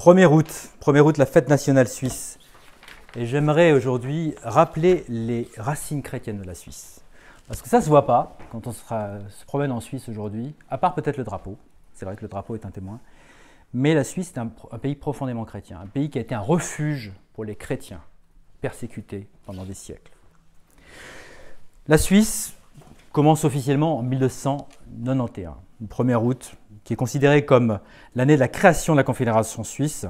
1er août, 1er août, la fête nationale suisse. Et j'aimerais aujourd'hui rappeler les racines chrétiennes de la Suisse. Parce que ça ne se voit pas quand on se promène en Suisse aujourd'hui, à part peut-être le drapeau. C'est vrai que le drapeau est un témoin. Mais la Suisse est un, pays profondément chrétien, un pays qui a été un refuge pour les chrétiens persécutés pendant des siècles. La Suisse commence officiellement en 1991, 1er août, qui est considéré comme l'année de la création de la Confédération suisse,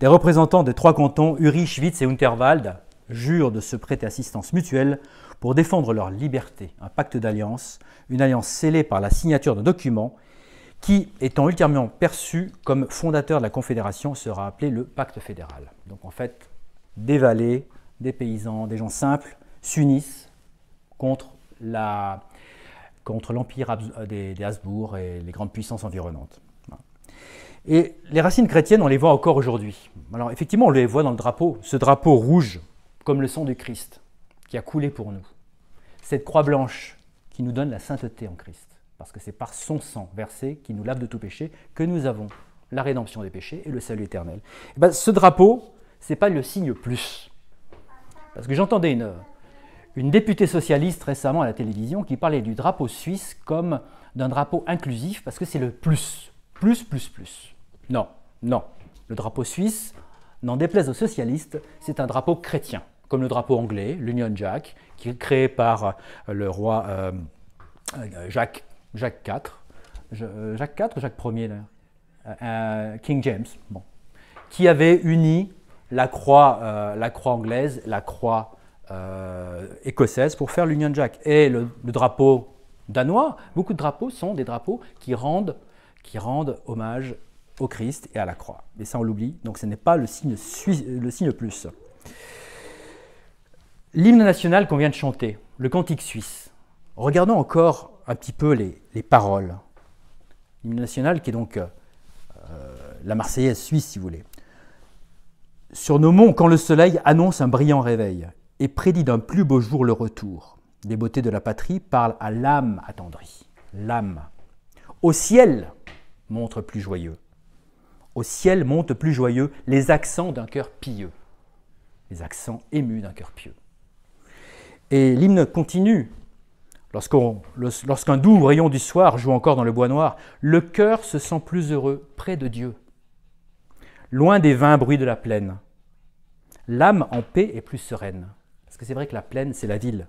des représentants des trois cantons Uri, Schwitz et Unterwald jurent de se prêter assistance mutuelle pour défendre leur liberté, un pacte d'alliance, une alliance scellée par la signature d'un document qui, étant ultérieurement perçu comme fondateur de la Confédération, sera appelé le pacte fédéral. Donc en fait, des vallées, des paysans, des gens simples s'unissent contre la, contre l'empire euh, des, des, Habsbourg et les grandes puissances environnantes. Et les racines chrétiennes, on les voit encore aujourd'hui. Alors effectivement, on les voit dans le drapeau, ce drapeau rouge, comme le sang du Christ, qui a coulé pour nous. Cette croix blanche qui nous donne la sainteté en Christ, parce que c'est par son sang versé qui nous lave de tout péché que nous avons la rédemption des péchés et le salut éternel. Et eh bien, ce drapeau, c'est pas le signe plus. Parce que j'entendais une, une députée socialiste récemment à la télévision qui parlait du drapeau suisse comme d'un drapeau inclusif parce que c'est le plus. Plus, plus, plus. Non, non. Le drapeau suisse, n'en déplaise aux socialistes, c'est un drapeau chrétien, comme le drapeau anglais, l'Union Jack, qui est créé par euh, le roi euh, euh, Jacques, Jacques IV. Jacques IV Jacques Ier King James, bon. qui avait uni la croix, la croix anglaise, la croix euh, écossaise pour faire l'Union Jack. Et le, drapeau danois, beaucoup de drapeaux sont des drapeaux qui rendent, qui rendent hommage au Christ et à la croix. mais ça, on l'oublie, donc ce n'est pas le signe, euh, le signe plus. L'hymne national qu'on vient de chanter, le cantique suisse. Regardons encore un petit peu les, paroles. L'hymne national qui est donc euh, la Marseillaise suisse, si vous voulez. Sur nos monts, quand le soleil annonce un brillant réveil, et prédit d'un plus beau jour le retour. Les beautés de la patrie parlent à l'âme attendrie, l'âme. Au ciel montre plus joyeux. Au ciel monte plus joyeux les accents d'un cœur pieux, les accents émus d'un cœur pieux. Et l'hymne continue. Lorsqu'un doux rayon du soir joue encore dans le bois noir, le cœur se sent plus heureux près de Dieu, loin des vains bruits de la plaine. L'âme en paix est plus sereine que c'est vrai que la plaine, c'est la ville.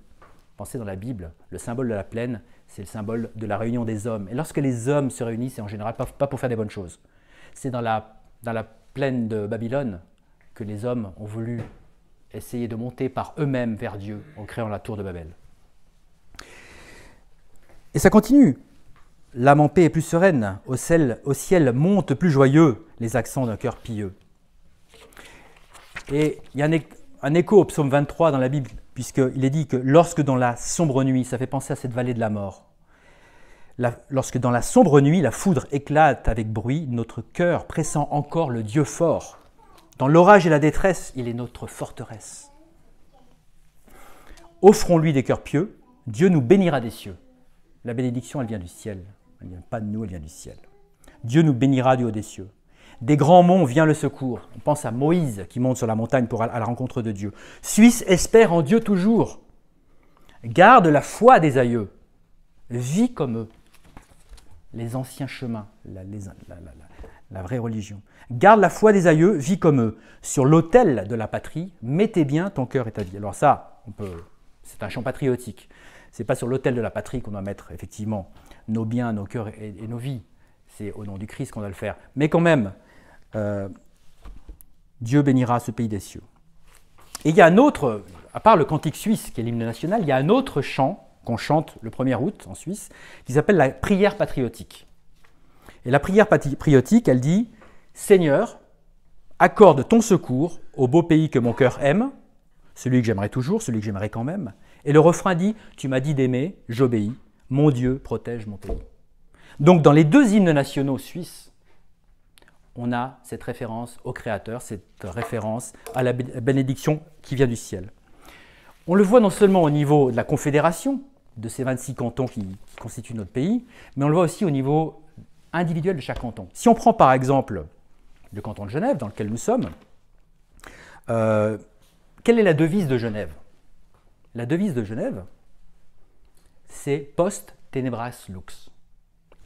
Pensez dans la Bible, le symbole de la plaine, c'est le symbole de la réunion des hommes. Et lorsque les hommes se réunissent, c'est en général pas, pour faire des bonnes choses. C'est dans la, dans la plaine de Babylone que les hommes ont voulu essayer de monter par eux-mêmes vers Dieu en créant la tour de Babel. Et ça continue. L'âme en paix est plus sereine, au ciel, au ciel monte plus joyeux les accents d'un cœur pieux. Et il y a un, un écho au psaume 23 dans la Bible, puisqu'il est dit que lorsque dans la sombre nuit, ça fait penser à cette vallée de la mort, lorsque dans la sombre nuit la foudre éclate avec bruit, notre cœur pressent encore le Dieu fort. Dans l'orage et la détresse, il est notre forteresse. Offrons-lui des cœurs pieux, Dieu nous bénira des cieux. La bénédiction, elle vient du ciel. Elle ne vient pas de nous, elle vient du ciel. Dieu nous bénira du haut des cieux. Des grands monts vient le secours. On pense à Moïse qui monte sur la montagne pour à la rencontre de Dieu. Suisse espère en Dieu toujours. Garde la foi des aïeux. Vis comme eux. Les anciens chemins, la, vraie religion. Garde la foi des aïeux, vis comme eux. Sur l'autel de la patrie, mettez bien ton cœur et ta vie. Alors ça, on peut, c'est un chant patriotique. C'est pas sur l'autel de la patrie qu'on doit mettre effectivement nos biens, nos cœurs et nos vies. C'est au nom du Christ qu'on doit le faire. Mais quand même, euh, Dieu bénira ce pays des cieux. Et il y a un autre, à part le cantique suisse qui est l'hymne national, il y a un autre chant qu'on chante le 1er août en Suisse qui s'appelle la prière patriotique. Et la prière patriotique, elle dit Seigneur, accorde ton secours au beau pays que mon cœur aime, celui que j'aimerais toujours, celui que j'aimerais quand même. Et le refrain dit Tu m'as dit d'aimer, j'obéis, mon Dieu protège mon pays. Donc dans les deux hymnes nationaux suisses, on a cette référence au Créateur, cette référence à la bénédiction qui vient du ciel. On le voit non seulement au niveau de la Confédération, de ces 26 cantons qui, constituent notre pays, mais on le voit aussi au niveau individuel de chaque canton. Si on prend par exemple le canton de Genève, dans lequel nous sommes, euh, quelle est la devise de Genève La devise de Genève, c'est Post tenebras lux.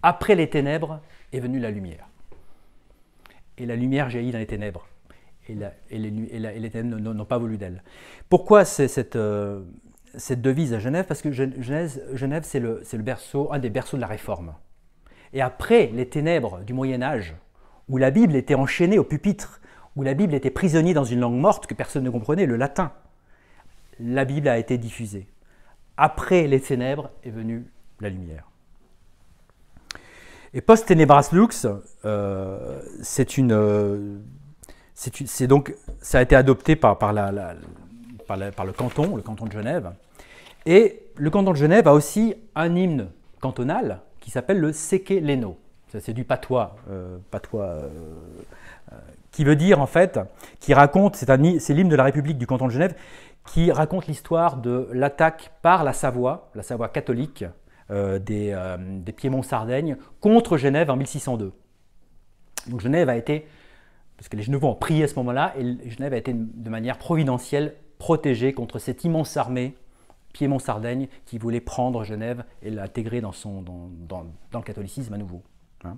Après les ténèbres est venue la lumière et la lumière jaillit dans les ténèbres. Et, les, ténèbres n'ont pas voulu d'elle. Pourquoi euh, cette, devise à Genève Parce que Genève, c'est le, berceau, un des berceaux de la Réforme. Et après les ténèbres du Moyen Âge, où la Bible était enchaînée au pupitre, où la Bible était prisonnière dans une langue morte que personne ne comprenait, le latin, la Bible a été diffusée. Après les ténèbres est venue la lumière. Et Post Tenebras Lux, euh, euh, c'est une. c'est donc, ça a été adopté par, par, la, par, le canton, le canton de Genève. Et le canton de Genève a aussi un hymne cantonal qui s'appelle le Seke Leno. C'est du patois, euh, patois qui veut dire en fait, qui raconte, c'est l'hymne de la République du canton de Genève, qui raconte l'histoire de l'attaque par la Savoie, la Savoie catholique, euh, euh, des, Piémont-Sardaigne contre Genève en 1602. Donc Genève a été, parce que les Genevois ont prié à ce moment-là, et Genève a été de manière providentielle protégée contre cette immense armée Piémont-Sardaigne qui voulait prendre Genève et l'intégrer dans, son, dans, le catholicisme à nouveau. Hein.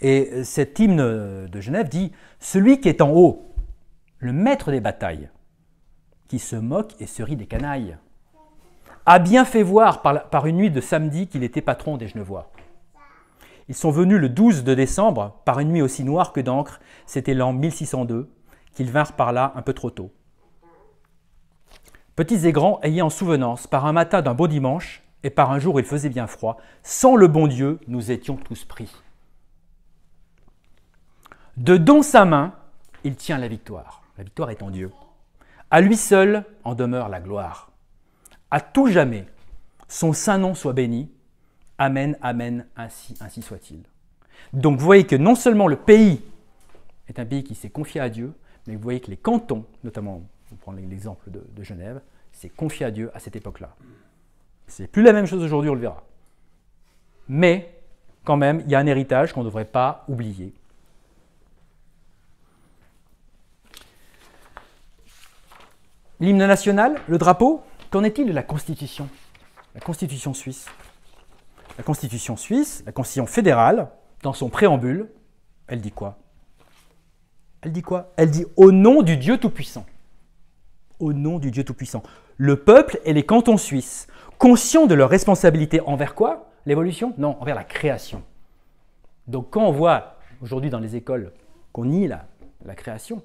Et cet hymne de Genève dit Celui qui est en haut, le maître des batailles, qui se moque et se rit des canailles, a bien fait voir par, une nuit de samedi qu'il était patron des Genevois. Ils sont venus le 12 de décembre, par une nuit aussi noire que d'encre, c'était l'an 1602, qu'ils vinrent par là un peu trop tôt. Petits et grands, ayez en souvenance, par un matin d'un beau dimanche, et par un jour il faisait bien froid, sans le bon Dieu, nous étions tous pris. De dans sa main, il tient la victoire. La victoire est en Dieu. À lui seul en demeure la gloire à tout jamais, son saint nom soit béni. Amen, Amen, ainsi, ainsi soit-il. Donc vous voyez que non seulement le pays est un pays qui s'est confié à Dieu, mais vous voyez que les cantons, notamment, on prendre l'exemple de, Genève, s'est confié à Dieu à cette époque-là. C'est plus la même chose aujourd'hui, on le verra. Mais quand même, il y a un héritage qu'on ne devrait pas oublier. L'hymne national, le drapeau, Qu'en est-il de la Constitution La Constitution suisse. La Constitution suisse, la Constitution fédérale, dans son préambule, elle dit quoi Elle dit quoi Elle dit au nom du Dieu Tout-Puissant. Au nom du Dieu Tout-Puissant. Le peuple et les cantons suisses, conscients de leur responsabilité envers quoi L'évolution Non, envers la création. Donc quand on voit aujourd'hui dans les écoles qu'on nie la, la création,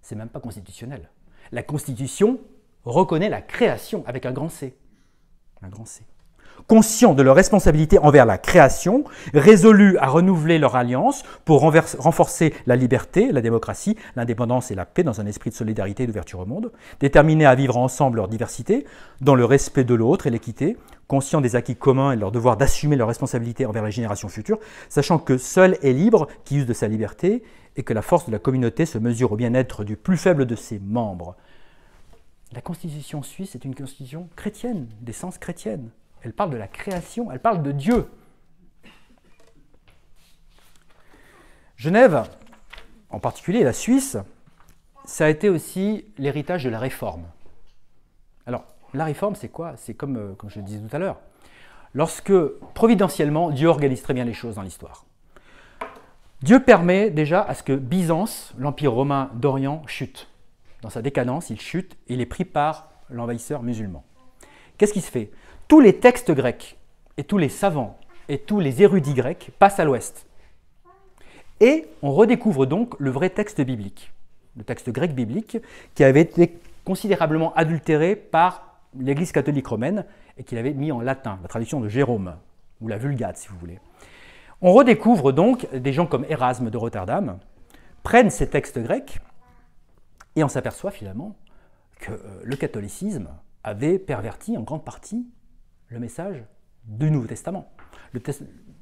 c'est même pas constitutionnel. La Constitution reconnaît la création avec un grand C. Un grand C. de leur responsabilité envers la création, résolus à renouveler leur alliance pour renforcer la liberté, la démocratie, l'indépendance et la paix dans un esprit de solidarité et d'ouverture au monde, déterminés à vivre ensemble leur diversité, dans le respect de l'autre et l'équité, conscients des acquis communs et de leur devoir d'assumer leurs responsabilités envers les générations futures, sachant que seul est libre qui use de sa liberté et que la force de la communauté se mesure au bien-être du plus faible de ses membres. La constitution suisse est une constitution chrétienne, d'essence chrétienne. Elle parle de la création, elle parle de Dieu. Genève, en particulier la Suisse, ça a été aussi l'héritage de la réforme. Alors, la réforme, c'est quoi C'est comme, euh, comme je le disais tout à l'heure. Lorsque, providentiellement, Dieu organise très bien les choses dans l'histoire. Dieu permet déjà à ce que Byzance, l'Empire romain d'Orient, chute. Dans sa décadence, il chute et il est pris par l'envahisseur musulman. Qu'est-ce qui se fait Tous les textes grecs et tous les savants et tous les érudits grecs passent à l'ouest. Et on redécouvre donc le vrai texte biblique, le texte grec biblique qui avait été considérablement adultéré par l'Église catholique romaine et qu'il avait mis en latin, la traduction de Jérôme, ou la Vulgate si vous voulez. On redécouvre donc des gens comme Erasme de Rotterdam, prennent ces textes grecs et on s'aperçoit finalement que euh, le catholicisme avait perverti en grande partie le message du Nouveau Testament. Le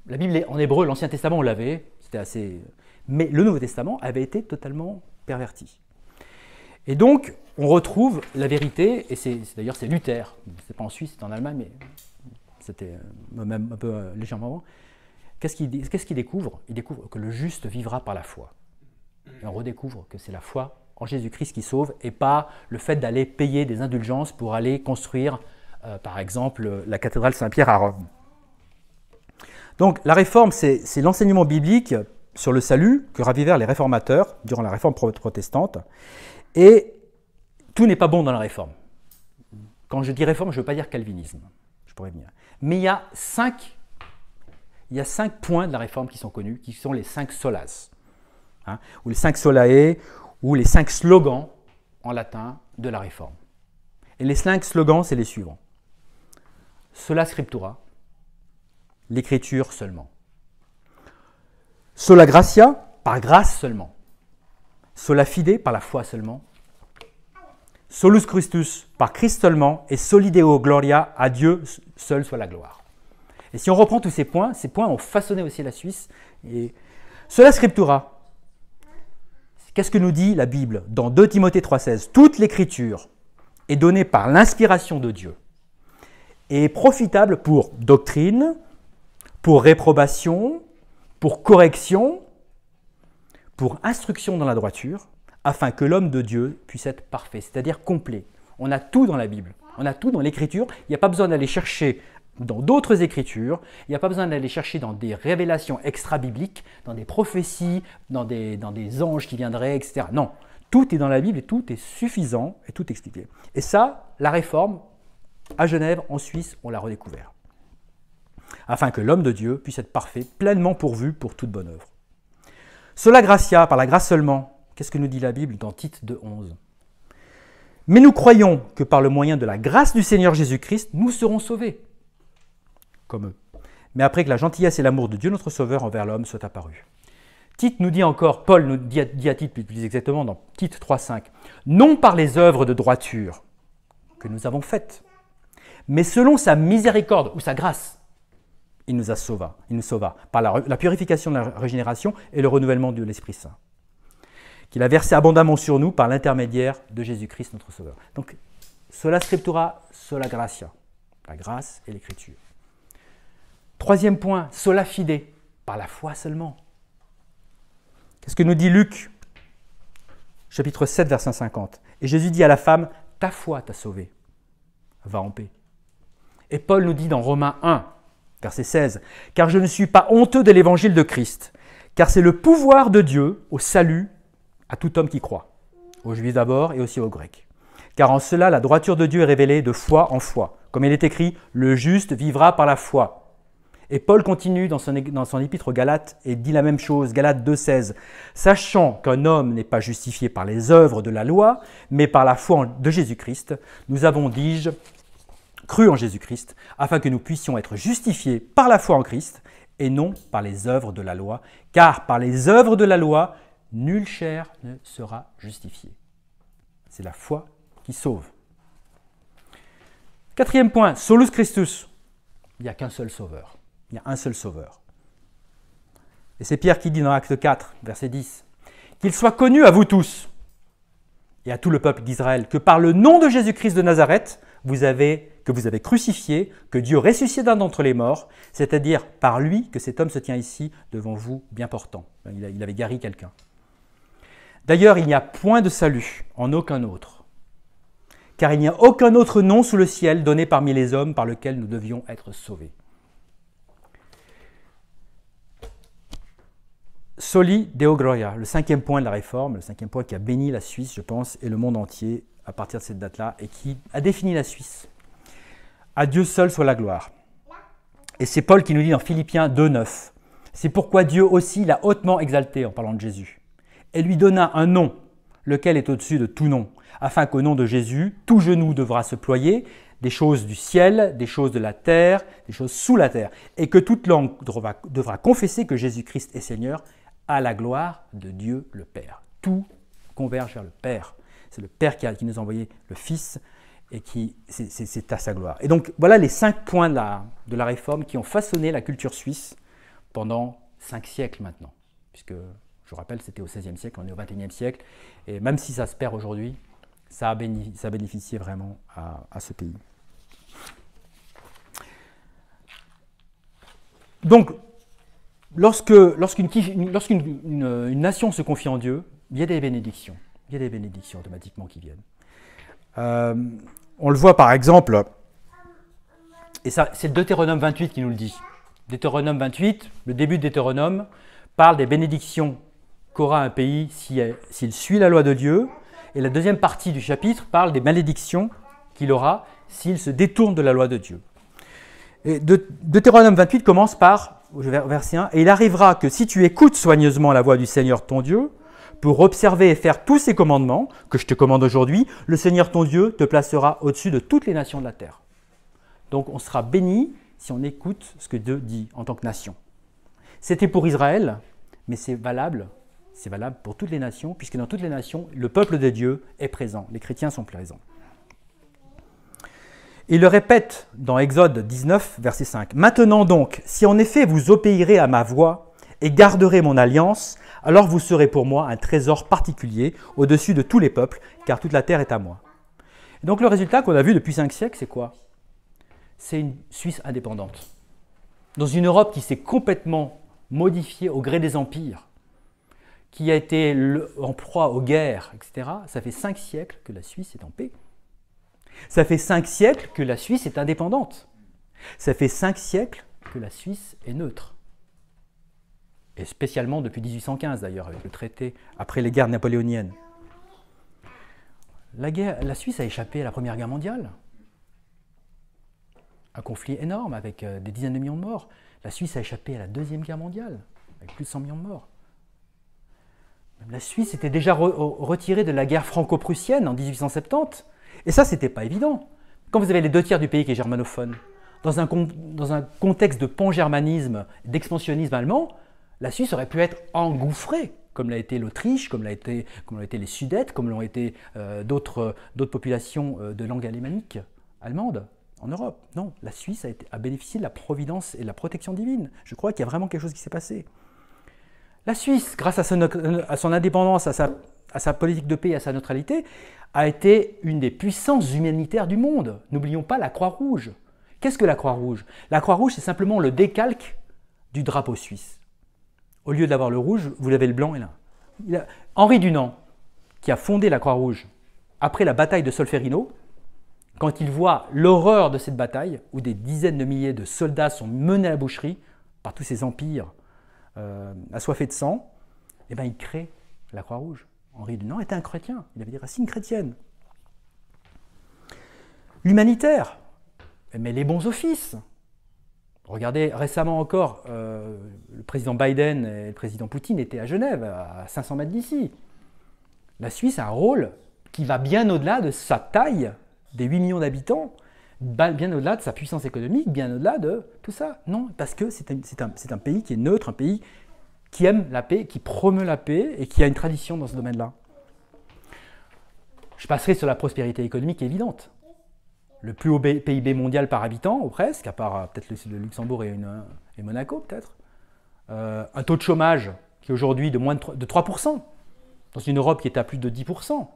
la Bible est en hébreu, l'Ancien Testament, on l'avait, c'était assez. Mais le Nouveau Testament avait été totalement perverti. Et donc, on retrouve la vérité, et c'est d'ailleurs c'est Luther, c'est pas en Suisse, c'est en Allemagne, mais c'était même euh, un peu euh, légèrement avant. Qu'est-ce qu'il découvre Il découvre que le juste vivra par la foi. Et on redécouvre que c'est la foi en Jésus-Christ qui sauve et pas le fait d'aller payer des indulgences pour aller construire, euh, par exemple, la cathédrale Saint-Pierre à Rome. Donc la réforme, c'est l'enseignement biblique sur le salut que ravivèrent les réformateurs durant la réforme protestante. Et tout n'est pas bon dans la réforme. Quand je dis réforme, je ne veux pas dire calvinisme, je pourrais venir. Mais il y, a cinq, il y cinq points de la réforme qui sont connus, qui sont les cinq solas, hein, ou les cinq solae, ou les cinq slogans en latin de la réforme. Et les cinq slogans, c'est les suivants. Sola scriptura, l'écriture seulement. Sola gratia, par grâce seulement. Sola fide, par la foi seulement. Solus Christus, par Christ seulement, et solideo gloria, à Dieu seul soit la gloire. Et si on reprend tous ces points, ces points ont façonné aussi la Suisse. Et cela scriptura, Qu'est-ce que nous dit la Bible dans 2 Timothée 3,16 Toute l'écriture est donnée par l'inspiration de Dieu et est profitable pour doctrine, pour réprobation, pour correction, pour instruction dans la droiture, afin que l'homme de Dieu puisse être parfait, c'est-à-dire complet. On a tout dans la Bible, on a tout dans l'écriture, il n'y a pas besoin d'aller chercher dans d'autres écritures. Il n'y a pas besoin d'aller chercher dans des révélations extra-bibliques, dans des prophéties, dans des, anges qui viendraient, etc. Non, tout est dans la Bible et tout est suffisant et tout est expliqué. Et ça, la réforme, à Genève, en Suisse, on l'a redécouvert. Afin que l'homme de Dieu puisse être parfait, pleinement pourvu pour toute bonne œuvre. Cela gratia, par la grâce seulement, qu'est-ce que nous dit la Bible dans Tite 2.11 Mais nous croyons que par le moyen de la grâce du Seigneur Jésus-Christ, nous serons sauvés comme eux, mais après que la gentillesse et l'amour de Dieu notre Sauveur envers l'homme soient apparus. Tite nous dit encore, Paul nous dit à, dit il Tite, plus exactement dans Tite 3.5, non par les œuvres de droiture que nous avons faites, mais selon sa miséricorde ou sa grâce, il nous a sauva, il nous sauva par la, la purification de la régénération et le renouvellement de l'Esprit Saint, qu'il a versé abondamment sur nous par l'intermédiaire de Jésus-Christ notre Sauveur. Donc, sola scriptura, sola gratia, la grâce et l'écriture. Troisième point, sola fide, par la foi seulement. Qu'est-ce que nous dit Luc Chapitre 7, verset 50. Et Jésus dit à la femme, Ta foi t'a sauvée, va en paix. Et Paul nous dit dans Romains 1, verset 16, Car je ne suis pas honteux de l'évangile de Christ, car c'est le pouvoir de Dieu au salut à tout homme qui croit, aux Juifs d'abord et aussi aux Grecs. Car en cela, la droiture de Dieu est révélée de foi en foi. Comme il est écrit, Le juste vivra par la foi. Et Paul continue dans son, dans son épître aux Galates et dit la même chose, Galates 2.16. Sachant qu'un homme n'est pas justifié par les œuvres de la loi, mais par la foi de Jésus-Christ, nous avons, dis-je, cru en Jésus-Christ, afin que nous puissions être justifiés par la foi en Christ et non par les œuvres de la loi, car par les œuvres de la loi, nulle chair ne sera justifiée. C'est la foi qui sauve. Quatrième point, Solus Christus. Il n'y a qu'un seul sauveur. Il y a un seul sauveur. Et c'est Pierre qui dit dans Acte 4, verset 10, Qu'il soit connu à vous tous et à tout le peuple d'Israël que par le nom de Jésus-Christ de Nazareth, vous avez, que vous avez crucifié, que Dieu d'un d'entre les morts, c'est-à-dire par lui que cet homme se tient ici devant vous bien portant. Il avait guéri quelqu'un. D'ailleurs, il n'y a point de salut en aucun autre, car il n'y a aucun autre nom sous le ciel donné parmi les hommes par lequel nous devions être sauvés. Soli Deo Gloria, le cinquième point de la réforme, le cinquième point qui a béni la Suisse, je pense, et le monde entier à partir de cette date-là, et qui a défini la Suisse. À Dieu seul soit la gloire. Et c'est Paul qui nous dit dans Philippiens 2.9, c'est pourquoi Dieu aussi l'a hautement exalté en parlant de Jésus, et lui donna un nom, lequel est au-dessus de tout nom, afin qu'au nom de Jésus, tout genou devra se ployer, des choses du ciel, des choses de la terre, des choses sous la terre, et que toute langue devra confesser que Jésus-Christ est Seigneur à la gloire de Dieu le Père. Tout converge vers le Père. C'est le Père qui, nous a envoyé le Fils et qui c'est à sa gloire. Et donc voilà les cinq points de la, de la réforme qui ont façonné la culture suisse pendant cinq siècles maintenant. Puisque, je vous rappelle, c'était au XVIe siècle, on est au XXIe siècle. Et même si ça se perd aujourd'hui, ça a, bénéficié, ça a vraiment à, à ce pays. Donc, lorsqu'une, lorsqu'une nation se confie en Dieu, il y a des bénédictions. Il y a des bénédictions automatiquement qui viennent. Euh, on le voit par exemple, et ça, c'est Deutéronome 28 qui nous le dit. Deutéronome 28, le début de Deutéronome, parle des bénédictions qu'aura un pays s'il suit la loi de Dieu. Et la deuxième partie du chapitre parle des malédictions qu'il aura s'il se détourne de la loi de Dieu. Et Deutéronome 28 commence par verset et il arrivera que si tu écoutes soigneusement la voix du Seigneur ton Dieu, pour observer et faire tous ses commandements que je te commande aujourd'hui, le Seigneur ton Dieu te placera au-dessus de toutes les nations de la terre. Donc on sera béni si on écoute ce que Dieu dit en tant que nation. C'était pour Israël, mais c'est valable, c'est valable pour toutes les nations, puisque dans toutes les nations, le peuple de Dieu est présent, les chrétiens sont présents. Il le répète dans Exode 19, verset 5. Maintenant donc, si en effet vous obéirez à ma voix et garderez mon alliance, alors vous serez pour moi un trésor particulier au-dessus de tous les peuples, car toute la terre est à moi. donc le résultat qu'on a vu depuis cinq siècles, c'est quoi C'est une Suisse indépendante. Dans une Europe qui s'est complètement modifiée au gré des empires, qui a été en proie aux guerres, etc., ça fait cinq siècles que la Suisse est en paix. Ça fait cinq siècles que la Suisse est indépendante. Ça fait cinq siècles que la Suisse est neutre. Et spécialement depuis 1815 d'ailleurs, avec le traité après les guerres napoléoniennes. La, Suisse a échappé à la Première Guerre mondiale. Un conflit énorme avec euh, des dizaines de millions de morts. La Suisse a échappé à la Deuxième Guerre mondiale, avec plus de 100 millions de morts. La Suisse était déjà retirée de la guerre franco-prussienne en 1870. Et ça, c'était pas évident. Quand vous avez les deux tiers du pays qui est germanophone, dans un, dans un contexte de pan-germanisme, d'expansionnisme allemand, la Suisse aurait pu être engouffrée, comme l'a été l'Autriche, comme l'ont été, été les Sudètes, comme l'ont été euh, d'autres populations euh, de langue alémanique, allemande, en Europe. Non, la Suisse a, été, bénéficié de la providence et de la protection divine. Je crois qu'il y a vraiment quelque chose qui s'est passé. La Suisse, grâce à son, à son indépendance, à sa, à sa politique de paix et à sa neutralité, a été une des puissances humanitaires du monde. N'oublions pas la Croix-Rouge. Qu'est-ce que la Croix-Rouge La Croix-Rouge, c'est simplement le décalque du drapeau suisse. Au lieu d'avoir le rouge, vous l'avez le blanc et là. Henri Dunant, qui a fondé la Croix-Rouge après la bataille de Solferino, quand il voit l'horreur de cette bataille, où des dizaines de milliers de soldats sont menés à la boucherie par tous ces empires euh, assoiffés de sang, et eh ben, il crée la Croix-Rouge. Henri Dunant était un chrétien, il avait des racines chrétiennes. L'humanitaire, mais les bons offices. Regardez, récemment encore, euh, le président Biden et le président Poutine étaient à Genève, à 500 mètres d'ici. La Suisse a un rôle qui va bien au-delà de sa taille, des 8 millions d'habitants, bien au-delà de sa puissance économique, bien au-delà de tout ça. Non, parce que c'est un, pays qui est neutre, un pays qui aime la paix, qui promeut la paix et qui a une tradition dans ce domaine-là. Je passerai sur la prospérité économique évidente. Le plus haut PIB mondial par habitant, ou presque, à part euh, peut-être le Luxembourg et, une, et Monaco, peut-être. Euh, un taux de chômage qui est aujourd'hui de moins de 3%, dans une Europe qui est à plus de 10%.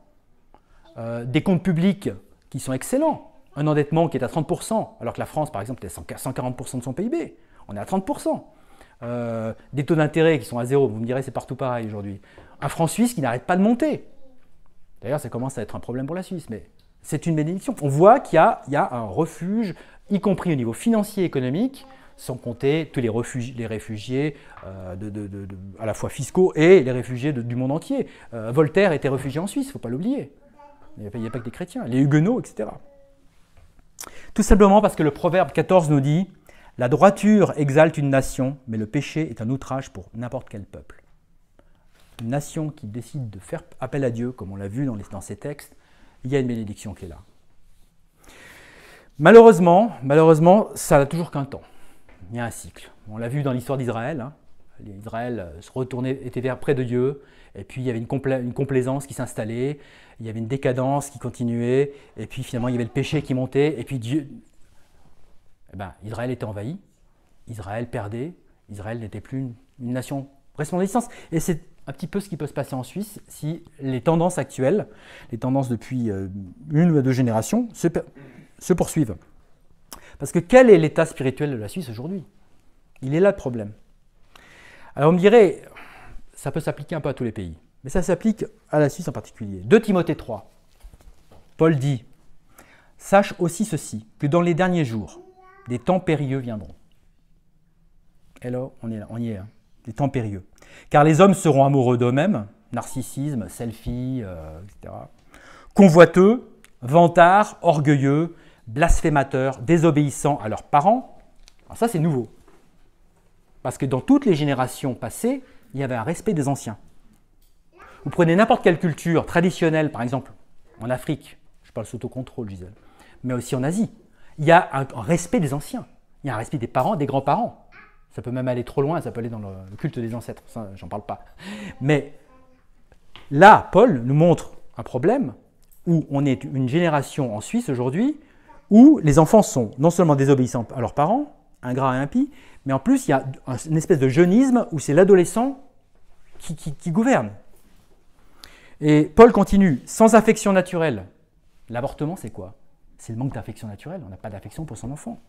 Euh, des comptes publics qui sont excellents. Un endettement qui est à 30%, alors que la France, par exemple, est à 140% de son PIB. On est à 30%. Euh, des taux d'intérêt qui sont à zéro, vous me direz c'est partout pareil aujourd'hui, un franc suisse qui n'arrête pas de monter. D'ailleurs, ça commence à être un problème pour la Suisse, mais c'est une bénédiction. On voit qu'il y, a un refuge, y compris au niveau financier et économique, sans compter tous les, réfugiés euh, à la fois fiscaux et les réfugiés du monde entier. Euh, Voltaire était réfugié en Suisse, il ne faut pas l'oublier. Il n'y a, a, pas que des chrétiens, les huguenots, etc. Tout simplement parce que le proverbe 14 nous dit la droiture exalte une nation, mais le péché est un outrage pour n'importe quel peuple. Une nation qui décide de faire appel à Dieu, comme on l'a vu dans, ces textes, il y a une bénédiction qui est là. Malheureusement, malheureusement, ça n'a toujours qu'un temps. Il y a un cycle. On l'a vu dans l'histoire d'Israël. Hein. Israël euh, se retournait, était vers près de Dieu, et puis il y avait une complaisance qui s'installait, il y avait une décadence qui continuait, et puis finalement il y avait le péché qui montait, et puis Dieu, eh ben, Israël était envahi, Israël perdait, Israël n'était plus une, nation responsable. Et c'est un petit peu ce qui peut se passer en Suisse si les tendances actuelles, les tendances depuis euh, une ou deux générations, se, poursuivent. Parce que quel est l'état spirituel de la Suisse aujourd'hui Il est là le problème. Alors on me dirait, ça peut s'appliquer un peu à tous les pays, mais ça s'applique à la Suisse en particulier. De Timothée 3, Paul dit, Sache aussi ceci, que dans les derniers jours, des temps périlleux viendront. Hello, on, est là, on y est. Hein. Des temps périlleux. Car les hommes seront amoureux d'eux-mêmes, narcissisme, selfie, euh, etc. Convoiteux, vantards, orgueilleux, blasphémateurs, désobéissants à leurs parents. Alors ça, c'est nouveau. Parce que dans toutes les générations passées, il y avait un respect des anciens. Vous prenez n'importe quelle culture traditionnelle, par exemple, en Afrique, je parle sous contrôle, Gisèle, mais aussi en Asie, il y a un, respect des anciens, il y a un respect des parents, des grands-parents. Ça peut même aller trop loin, ça peut aller dans le, culte des ancêtres, ça j'en parle pas. Mais là, Paul nous montre un problème où on est une génération en Suisse aujourd'hui où les enfants sont non seulement désobéissants à leurs parents, ingrats et impies, mais en plus il y a une espèce de jeunisme où c'est l'adolescent qui gouverne. Et Paul continue, sans affection naturelle. L'avortement c'est quoi c'est le manque d'affection naturelle. On n'a pas d'affection pour son enfant.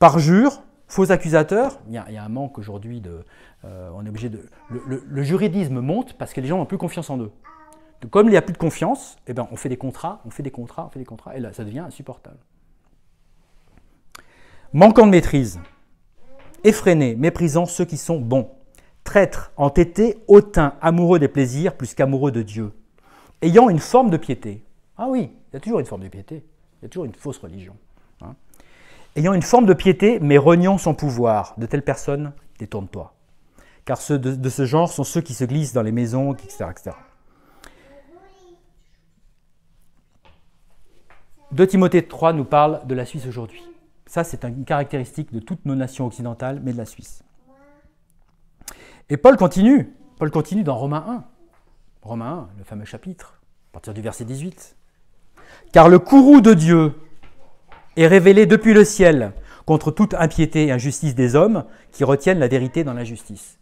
Parjure, faux accusateur, il y, a un manque aujourd'hui de. Euh, on est obligé de. Le, juridisme monte parce que les gens n'ont plus confiance en eux. comme il n'y a plus de confiance, eh ben, on fait des contrats, on fait des contrats, on fait des contrats, et là, ça devient insupportable. Manquant de maîtrise, effréné, méprisant ceux qui sont bons, traître, entêté, hautain, amoureux des plaisirs plus qu'amoureux de Dieu, ayant une forme de piété. Ah oui, il y a toujours une forme de piété toujours une fausse religion. Hein. Ayant une forme de piété, mais reniant son pouvoir, de telle personne, détourne-toi. Car ceux de, ce genre sont ceux qui se glissent dans les maisons, etc. etc. 2 Timothée 3 nous parle de la Suisse aujourd'hui. Ça, c'est une caractéristique de toutes nos nations occidentales, mais de la Suisse. Et Paul continue. Paul continue dans Romains 1. Romains 1, le fameux chapitre, à partir du verset 18. Car le courroux de Dieu est révélé depuis le ciel contre toute impiété et injustice des hommes qui retiennent la vérité dans l'injustice.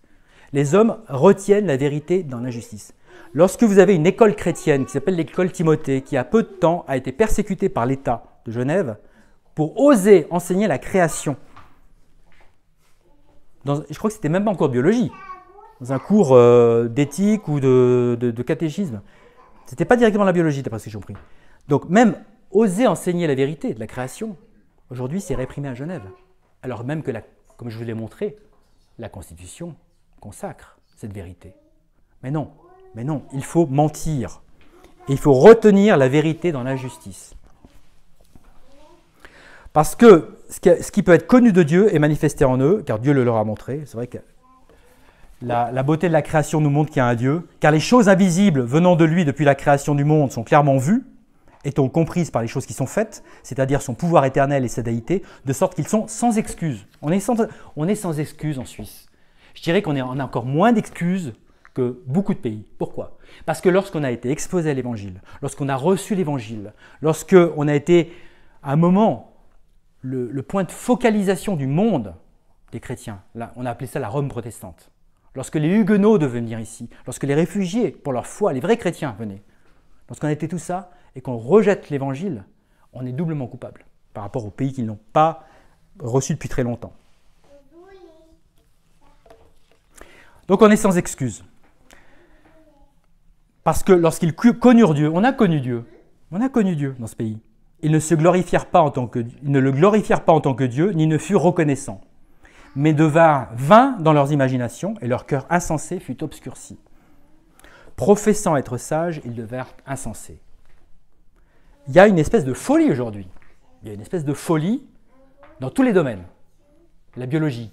Les hommes retiennent la vérité dans l'injustice. Lorsque vous avez une école chrétienne qui s'appelle l'école Timothée, qui a peu de temps a été persécutée par l'État de Genève pour oser enseigner la création, je crois que c'était même pas encore biologie, dans un cours euh, d'éthique ou de, de catéchisme. C'était pas directement la biologie, d'après ce que j'ai compris. Donc même oser enseigner la vérité de la création, aujourd'hui c'est réprimé à Genève. Alors même que, comme je vous l'ai montré, la Constitution consacre cette vérité. Mais non, mais non, il faut mentir. il faut retenir la vérité dans l'injustice. Parce que ce qui peut être connu de Dieu est manifesté en eux, car Dieu le leur a montré. C'est vrai que la, beauté de la création nous montre qu'il y a un Dieu, car les choses invisibles venant de lui depuis la création du monde sont clairement vues, étant comprises par les choses qui sont faites, c'est-à-dire son pouvoir éternel et sa déité, de sorte qu'ils sont sans excuse. On est sans, on est sans excuse en Suisse. Je dirais qu'on a encore moins d'excuses que beaucoup de pays. Pourquoi Parce que lorsqu'on a été exposé à l'Évangile, lorsqu'on a reçu l'Évangile, lorsqu'on a été à un moment le, point de focalisation du monde des chrétiens, là, on a appelé ça la Rome protestante. Lorsque les huguenots devaient venir ici, lorsque les réfugiés, pour leur foi, les vrais chrétiens venaient, lorsqu'on a été tout ça, et qu'on rejette l'Évangile, on est doublement coupable par rapport aux pays qu'ils n'ont pas reçu depuis très longtemps. Donc on est sans excuse. Parce que lorsqu'ils connurent Dieu, on a connu Dieu, on a connu Dieu dans ce pays. Ils ne se glorifièrent pas en tant que, ne le glorifièrent pas en tant que Dieu, ni ne furent reconnaissants, mais devinrent vains dans leurs imaginations et leur cœur insensé fut obscurci. Professant être sages, ils devinrent insensés il y a une espèce de folie aujourd'hui. Il y a une espèce de folie dans tous les domaines. La biologie.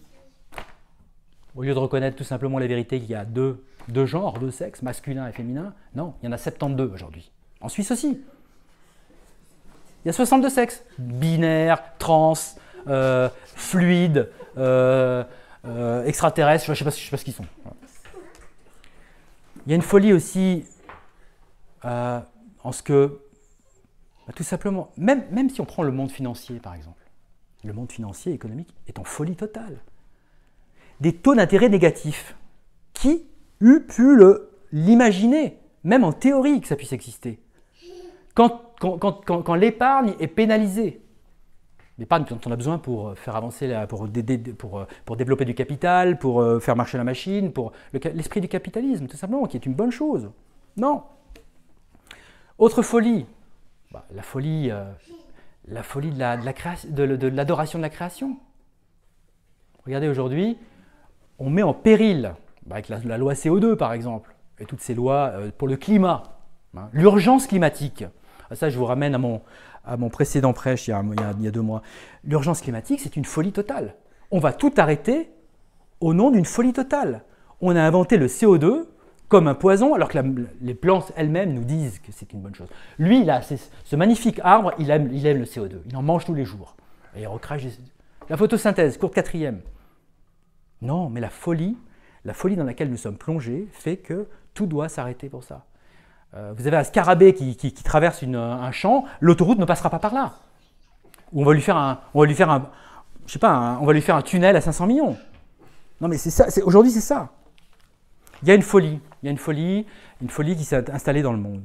Au lieu de reconnaître tout simplement la vérité qu'il y a deux, deux genres, deux sexes, masculin et féminin, non, il y en a 72 aujourd'hui. En Suisse aussi. Il y a 62 sexes. Binaire, trans, euh, fluide, euh, euh, extraterrestre, je ne sais, pas, je sais pas ce qu'ils sont. Il y a une folie aussi euh, en ce que bah, tout simplement, même, même si on prend le monde financier par exemple, le monde financier économique est en folie totale. Des taux d'intérêt négatifs. Qui eût pu l'imaginer, même en théorie, que ça puisse exister Quand, quand, l'épargne est pénalisée, l'épargne dont on a besoin pour euh, faire avancer, la, pour, pour, euh, pour, développer du capital, pour euh, faire marcher la machine, pour l'esprit du capitalisme, tout simplement, qui est une bonne chose. Non. Autre folie, bah, la folie, euh, la folie de, l'adoration de la création. Regardez aujourd'hui, on met en péril, bah, avec la, loi CO2 par exemple, et toutes ces lois euh, pour le climat, hein, l'urgence climatique. Ah, ça, je vous ramène à mon, précédent prêche il y, a, il y a deux mois. L'urgence climatique, c'est une folie totale. On va tout arrêter au nom d'une folie totale. On a inventé le CO2 comme un poison, alors que les plantes elles-mêmes nous disent que c'est une bonne chose. Lui, là, ce magnifique arbre, il aime, il le CO2, il en mange tous les jours. Et il recrache La photosynthèse, cours quatrième. Non, mais la folie, la folie dans laquelle nous sommes plongés, fait que tout doit s'arrêter pour ça. Euh, vous avez un scarabée qui, traverse un champ, l'autoroute ne passera pas par là. Ou on va lui faire un, on va lui faire un, je sais pas, on va lui faire un tunnel à 500 millions. Non, mais c'est ça. Aujourd'hui, c'est ça. Il y a une folie. Il y a une folie, une folie qui s'est installée dans le monde.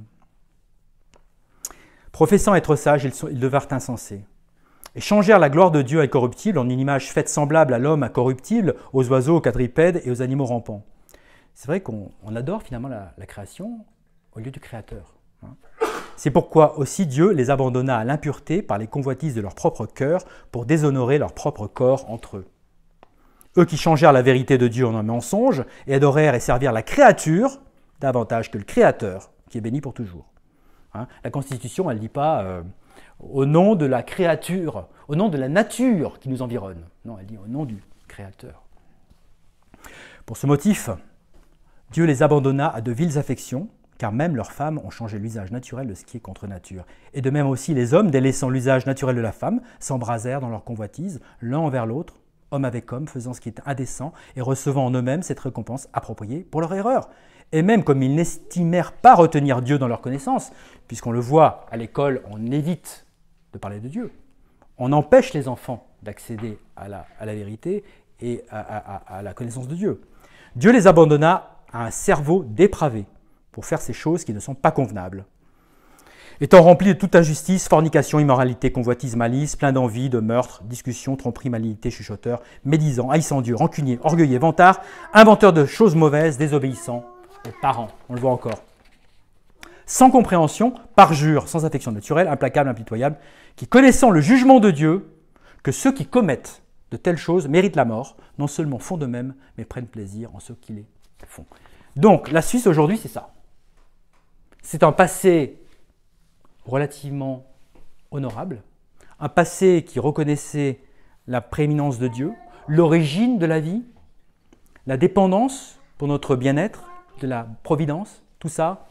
Professant être sages, ils devinrent insensés et changèrent la gloire de Dieu incorruptible en une image faite semblable à l'homme incorruptible, aux oiseaux, aux quadripèdes et aux animaux rampants. C'est vrai qu'on adore finalement la, création au lieu du Créateur. Hein. C'est pourquoi aussi Dieu les abandonna à l'impureté par les convoitises de leur propre cœur pour déshonorer leur propre corps entre eux. Eux qui changèrent la vérité de Dieu en un mensonge et adorèrent et servirent la créature davantage que le Créateur, qui est béni pour toujours. Hein, la Constitution, elle ne dit pas euh, au nom de la créature, au nom de la nature qui nous environne. Non, elle dit au nom du Créateur. Pour ce motif, Dieu les abandonna à de viles affections, car même leurs femmes ont changé l'usage naturel de ce qui est contre nature. Et de même aussi les hommes, délaissant l'usage naturel de la femme, s'embrasèrent dans leur convoitise, l'un envers l'autre, homme avec homme, faisant ce qui est indécent et recevant en eux-mêmes cette récompense appropriée pour leur erreur. Et même comme ils n'estimèrent pas retenir Dieu dans leur connaissance, puisqu'on le voit à l'école, on évite de parler de Dieu, on empêche les enfants d'accéder à la, vérité et à la connaissance de Dieu. Dieu les abandonna à un cerveau dépravé pour faire ces choses qui ne sont pas convenables étant rempli de toute injustice, fornication, immoralité, convoitise, malice, plein d'envie, de meurtre, discussion, tromperie, malignité, chuchoteur, médisant, haïssant Dieu, rancunier, orgueilleux, vantard, inventeur de choses mauvaises, désobéissant et parents. On le voit encore. Sans compréhension, parjure, sans affection naturelle, implacable, impitoyable, qui connaissant le jugement de Dieu, que ceux qui commettent de telles choses méritent la mort, non seulement font de même, mais prennent plaisir en ce qui les font. Donc la Suisse aujourd'hui, c'est ça. C'est un passé relativement honorable, un passé qui reconnaissait la prééminence de Dieu, l'origine de la vie, la dépendance pour notre bien-être, de la providence, tout ça,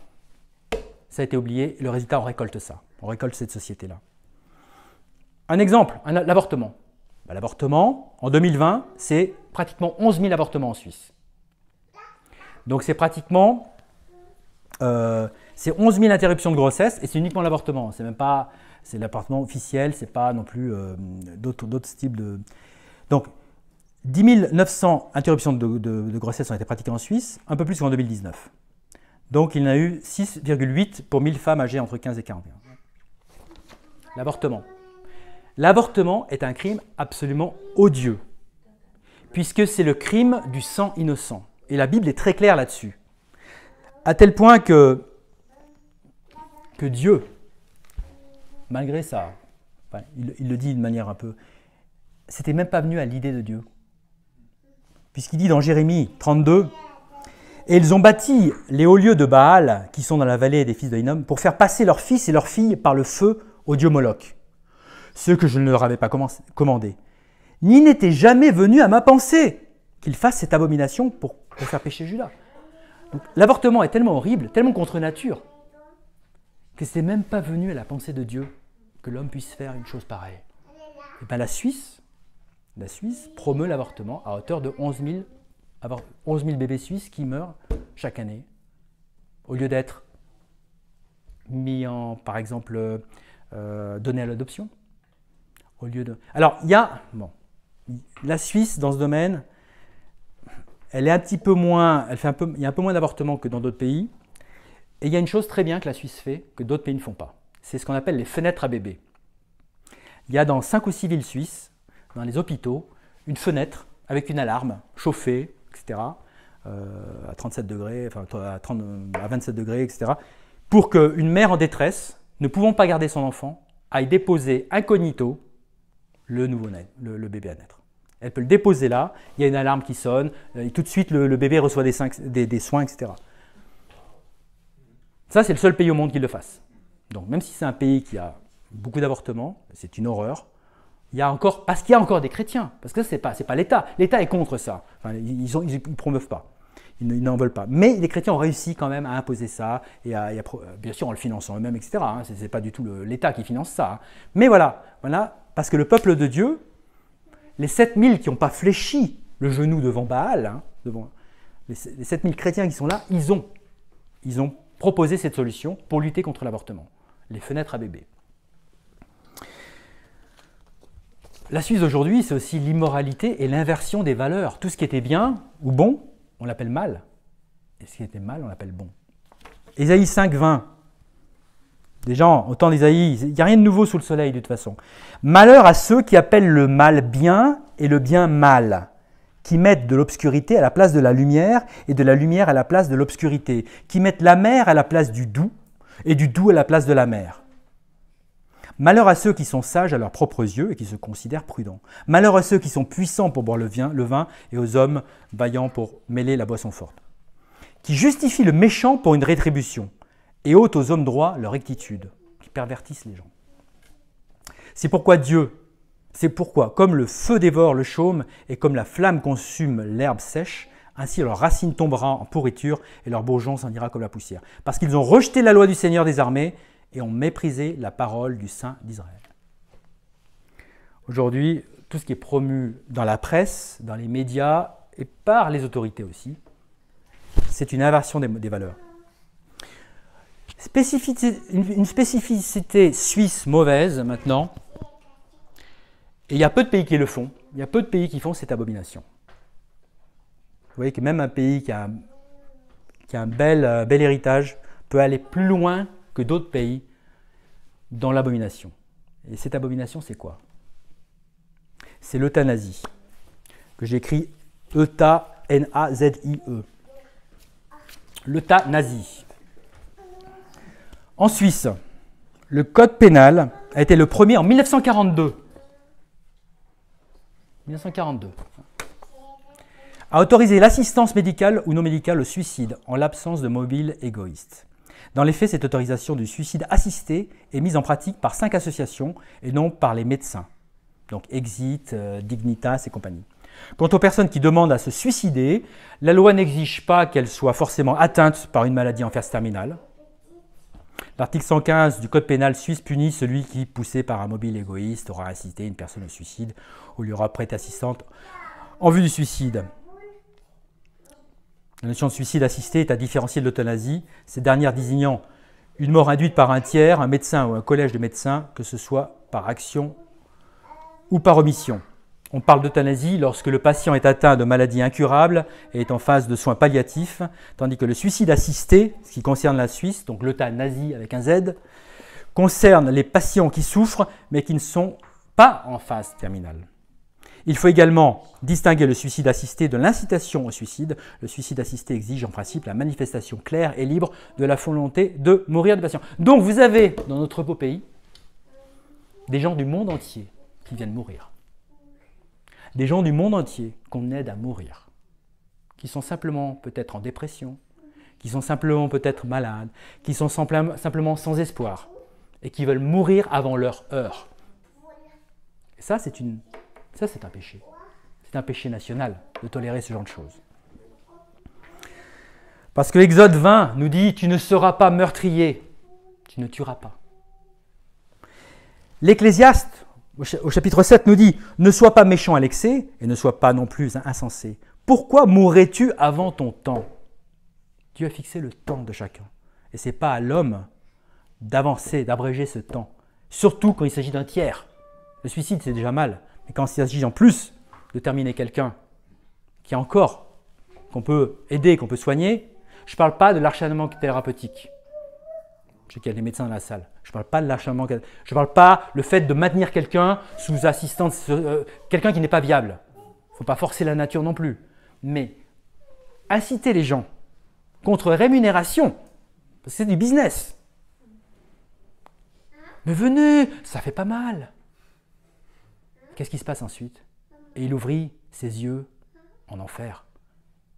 ça a été oublié. Le résultat, on récolte ça. On récolte cette société-là. Un exemple, l'avortement. Ben, l'avortement, en 2020, c'est pratiquement 11 000 avortements en Suisse. Donc c'est pratiquement euh, c'est 11 000 interruptions de grossesse et c'est uniquement l'avortement. C'est même pas, c'est l'appartement officiel, c'est pas non plus euh, d'autres, types de. Donc, 10 900 interruptions de, grossesse ont été pratiquées en Suisse, un peu plus qu'en 2019. Donc, il y en a eu 6,8 pour 1000 femmes âgées entre 15 et 41. L'avortement. L'avortement est un crime absolument odieux, puisque c'est le crime du sang innocent. Et la Bible est très claire là-dessus. À tel point que Dieu, malgré ça, il, le dit de manière un peu, c'était même pas venu à l'idée de Dieu. Puisqu'il dit dans Jérémie 32, et ils ont bâti les hauts lieux de Baal, qui sont dans la vallée des fils de Hinnom, pour faire passer leurs fils et leurs filles par le feu au dieu Moloch, ce que je ne leur avais pas commandé. Ni n'était jamais venu à ma pensée qu'ils fassent cette abomination pour, pour faire pécher Judas. L'avortement est tellement horrible, tellement contre nature, que c'est même pas venu à la pensée de Dieu que l'homme puisse faire une chose pareille. Et eh bien la Suisse, la Suisse promeut l'avortement à hauteur de 11 000, bébés suisses qui meurent chaque année. Au lieu d'être mis en, par exemple, euh, donné à l'adoption. Au lieu de... Alors, il y a... Bon, la Suisse, dans ce domaine, elle est un petit peu moins... Elle fait un peu, il y a un peu moins d'avortements que dans d'autres pays. Et il y a une chose très bien que la Suisse fait, que d'autres pays ne font pas. C'est ce qu'on appelle les fenêtres à bébés. Il y a dans 5 ou 6 villes suisses, dans les hôpitaux, une fenêtre avec une alarme chauffée, etc., euh, à 37 degrés, enfin à, 27 degrés, etc., pour qu'une mère en détresse, ne pouvant pas garder son enfant, aille déposer incognito le, nouveau le, bébé à naître. Elle peut le déposer là, il y a une alarme qui sonne, euh, et tout de suite le, bébé reçoit des soins, etc. Ça, c'est le seul pays au monde qui le fasse. Donc même si c'est un pays qui a beaucoup d'avortements, c'est une horreur, il y encore, parce qu'il y a encore des chrétiens, parce que ce n'est pas, pas l'État. L'État est contre ça. ils ne ils, promeuvent pas. Ils n'en veulent pas. Mais les chrétiens ont réussi quand même à imposer ça, et, euh, bien sûr en le finançant eux-mêmes, etc. ce n'est hein. pas du tout l'État qui finance ça. Hein. Mais voilà, voilà, parce que le peuple de Dieu, les 7000 qui n'ont pas fléchi le genou devant Baal, hein, devant, les, les 7000 chrétiens qui sont là, ils ont, ils ont proposer cette solution pour lutter contre l'avortement, les fenêtres à bébé. La Suisse aujourd'hui, c'est aussi l'immoralité et l'inversion des valeurs. Tout ce qui était bien ou bon, on l'appelle mal. Et ce qui était mal, on l'appelle bon. Ésaïe 5, 20. Des gens, autant il n'y a rien de nouveau sous le soleil de toute façon. Malheur à ceux qui appellent le mal bien et le bien mal qui mettent de l'obscurité à la place de la lumière et de la lumière à la place de l'obscurité, qui mettent la mer à la place du doux et du doux à la place de la mer. Malheur à ceux qui sont sages à leurs propres yeux et qui se considèrent prudents. Malheur à ceux qui sont puissants pour boire le vin, et aux hommes vaillants pour mêler la boisson forte. Qui justifient le méchant pour une rétribution et ôtent aux hommes droits leur rectitude, qui pervertissent les gens. C'est pourquoi Dieu, c'est pourquoi, comme le feu dévore le chaume et comme la flamme consume l'herbe sèche, ainsi leur racine tombera en pourriture et leur bourgeon s'en ira comme la poussière. Parce qu'ils ont rejeté la loi du Seigneur des armées et ont méprisé la parole du Saint d'Israël. Aujourd'hui, tout ce qui est promu dans la presse, dans les médias et par les autorités aussi, c'est une inversion des, valeurs. une spécificité suisse mauvaise maintenant, et il y a peu de pays qui le font. Il y a peu de pays qui font cette abomination. Vous voyez que même un pays qui a un, qui un bel, euh, bel héritage peut aller plus loin que d'autres pays dans l'abomination. Et cette abomination, c'est quoi C'est l'euthanasie, que j'écris ETA, N-A-Z-I-E. L'euthanasie. En Suisse, le code pénal a été le premier en 1942 1942 a autorisé l'assistance médicale ou non médicale au suicide en l'absence de mobile égoïste. Dans les faits, cette autorisation du suicide assisté est mise en pratique par cinq associations et non par les médecins. Donc Exit, euh, Dignitas et compagnie. Quant aux personnes qui demandent à se suicider, la loi n'exige pas qu'elles soient forcément atteintes par une maladie en phase terminale. L'article 115 du Code pénal suisse punit celui qui, poussé par un mobile égoïste, aura assisté une personne au suicide ou lui aura prêté assistante en vue du suicide. La notion de suicide assisté est à différencier de l'euthanasie, cette dernière désignant une mort induite par un tiers, un médecin ou un collège de médecins, que ce soit par action ou par omission. On parle d'euthanasie lorsque le patient est atteint de maladies incurables et est en phase de soins palliatifs, tandis que le suicide assisté, ce qui concerne la Suisse, donc l'euthanasie avec un Z, concerne les patients qui souffrent mais qui ne sont pas en phase terminale. Il faut également distinguer le suicide assisté de l'incitation au suicide. Le suicide assisté exige en principe la manifestation claire et libre de la volonté de mourir du patient. Donc vous avez dans notre beau pays des gens du monde entier qui viennent mourir des gens du monde entier qu'on aide à mourir, qui sont simplement peut-être en dépression, qui sont simplement peut-être malades, qui sont simplement sans espoir et qui veulent mourir avant leur heure. ça, c'est une... ça, c'est un péché. C'est un péché national de tolérer ce genre de choses. Parce que l'Exode 20 nous dit Tu ne seras pas meurtrier, tu ne tueras pas. L'Ecclésiaste, au chapitre 7 nous dit Ne sois pas méchant à l'excès et ne sois pas non plus insensé. Pourquoi mourrais-tu avant ton temps Dieu a fixé le temps de chacun. Et ce n'est pas à l'homme d'avancer, d'abréger ce temps. Surtout quand il s'agit d'un tiers. Le suicide, c'est déjà mal. Mais quand il s'agit en plus de terminer quelqu'un qui a encore, qu'on peut aider, qu'on peut soigner, je ne parle pas de l'archanement thérapeutique je sais qu'il y a des médecins dans la salle. Je ne parle pas de l'acharnement. Je ne parle pas le fait de maintenir quelqu'un sous assistance, euh, quelqu'un qui n'est pas viable. Il ne faut pas forcer la nature non plus. Mais inciter les gens contre rémunération, c'est du business. Mais venez, ça fait pas mal. Qu'est-ce qui se passe ensuite Et il ouvrit ses yeux en enfer.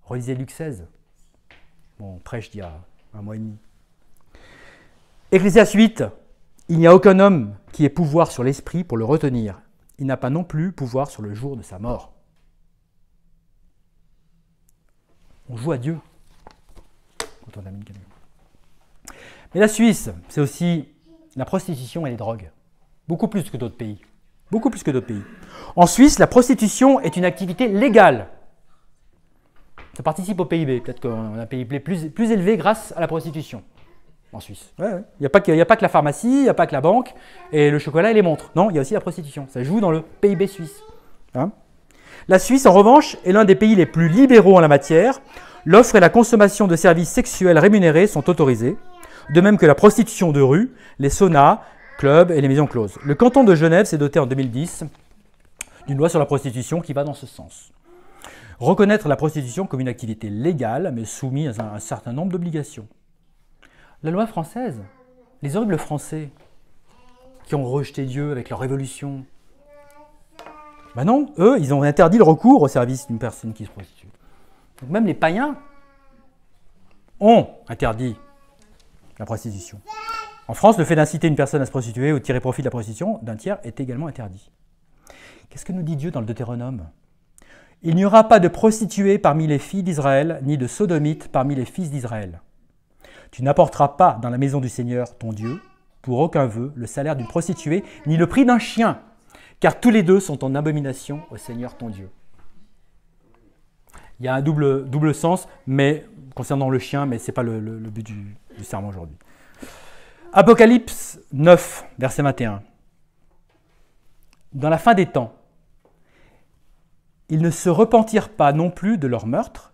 Relisez Luc XVI. Bon, prêche d'il y a un mois et demi à suite, Il n'y a aucun homme qui ait pouvoir sur l'esprit pour le retenir. Il n'a pas non plus pouvoir sur le jour de sa mort. On joue à Dieu Mais la Suisse, c'est aussi la prostitution et les drogues. Beaucoup plus que d'autres pays. Beaucoup plus que d'autres pays. En Suisse, la prostitution est une activité légale. Ça participe au PIB. Peut-être qu'on a un PIB plus, plus élevé grâce à la prostitution en Suisse. Il n'y a, pas que la pharmacie, il n'y a pas que la banque et le chocolat et les montres. Non, il y a aussi la prostitution. Ça joue dans le PIB suisse. Hein la Suisse, en revanche, est l'un des pays les plus libéraux en la matière. L'offre et la consommation de services sexuels rémunérés sont autorisés, de même que la prostitution de rue, les saunas, clubs et les maisons closes. Le canton de Genève s'est doté en 2010 d'une loi sur la prostitution qui va dans ce sens. Reconnaître la prostitution comme une activité légale, mais soumise à un certain nombre d'obligations. La loi française, les horribles Français qui ont rejeté Dieu avec leur révolution. Ben non, eux, ils ont interdit le recours au service d'une personne qui se prostitue. Donc même les païens ont interdit la prostitution. En France, le fait d'inciter une personne à se prostituer ou tirer profit de la prostitution d'un tiers est également interdit. Qu'est-ce que nous dit Dieu dans le Deutéronome Il n'y aura pas de prostituée parmi les filles d'Israël, ni de sodomite parmi les fils d'Israël. Tu n'apporteras pas dans la maison du Seigneur, ton Dieu, pour aucun vœu, le salaire d'une prostituée, ni le prix d'un chien, car tous les deux sont en abomination au Seigneur, ton Dieu. Il y a un double, double sens, mais concernant le chien, mais ce n'est pas le, but du, du serment aujourd'hui. Apocalypse 9, verset 21. Dans la fin des temps, ils ne se repentirent pas non plus de leur meurtre,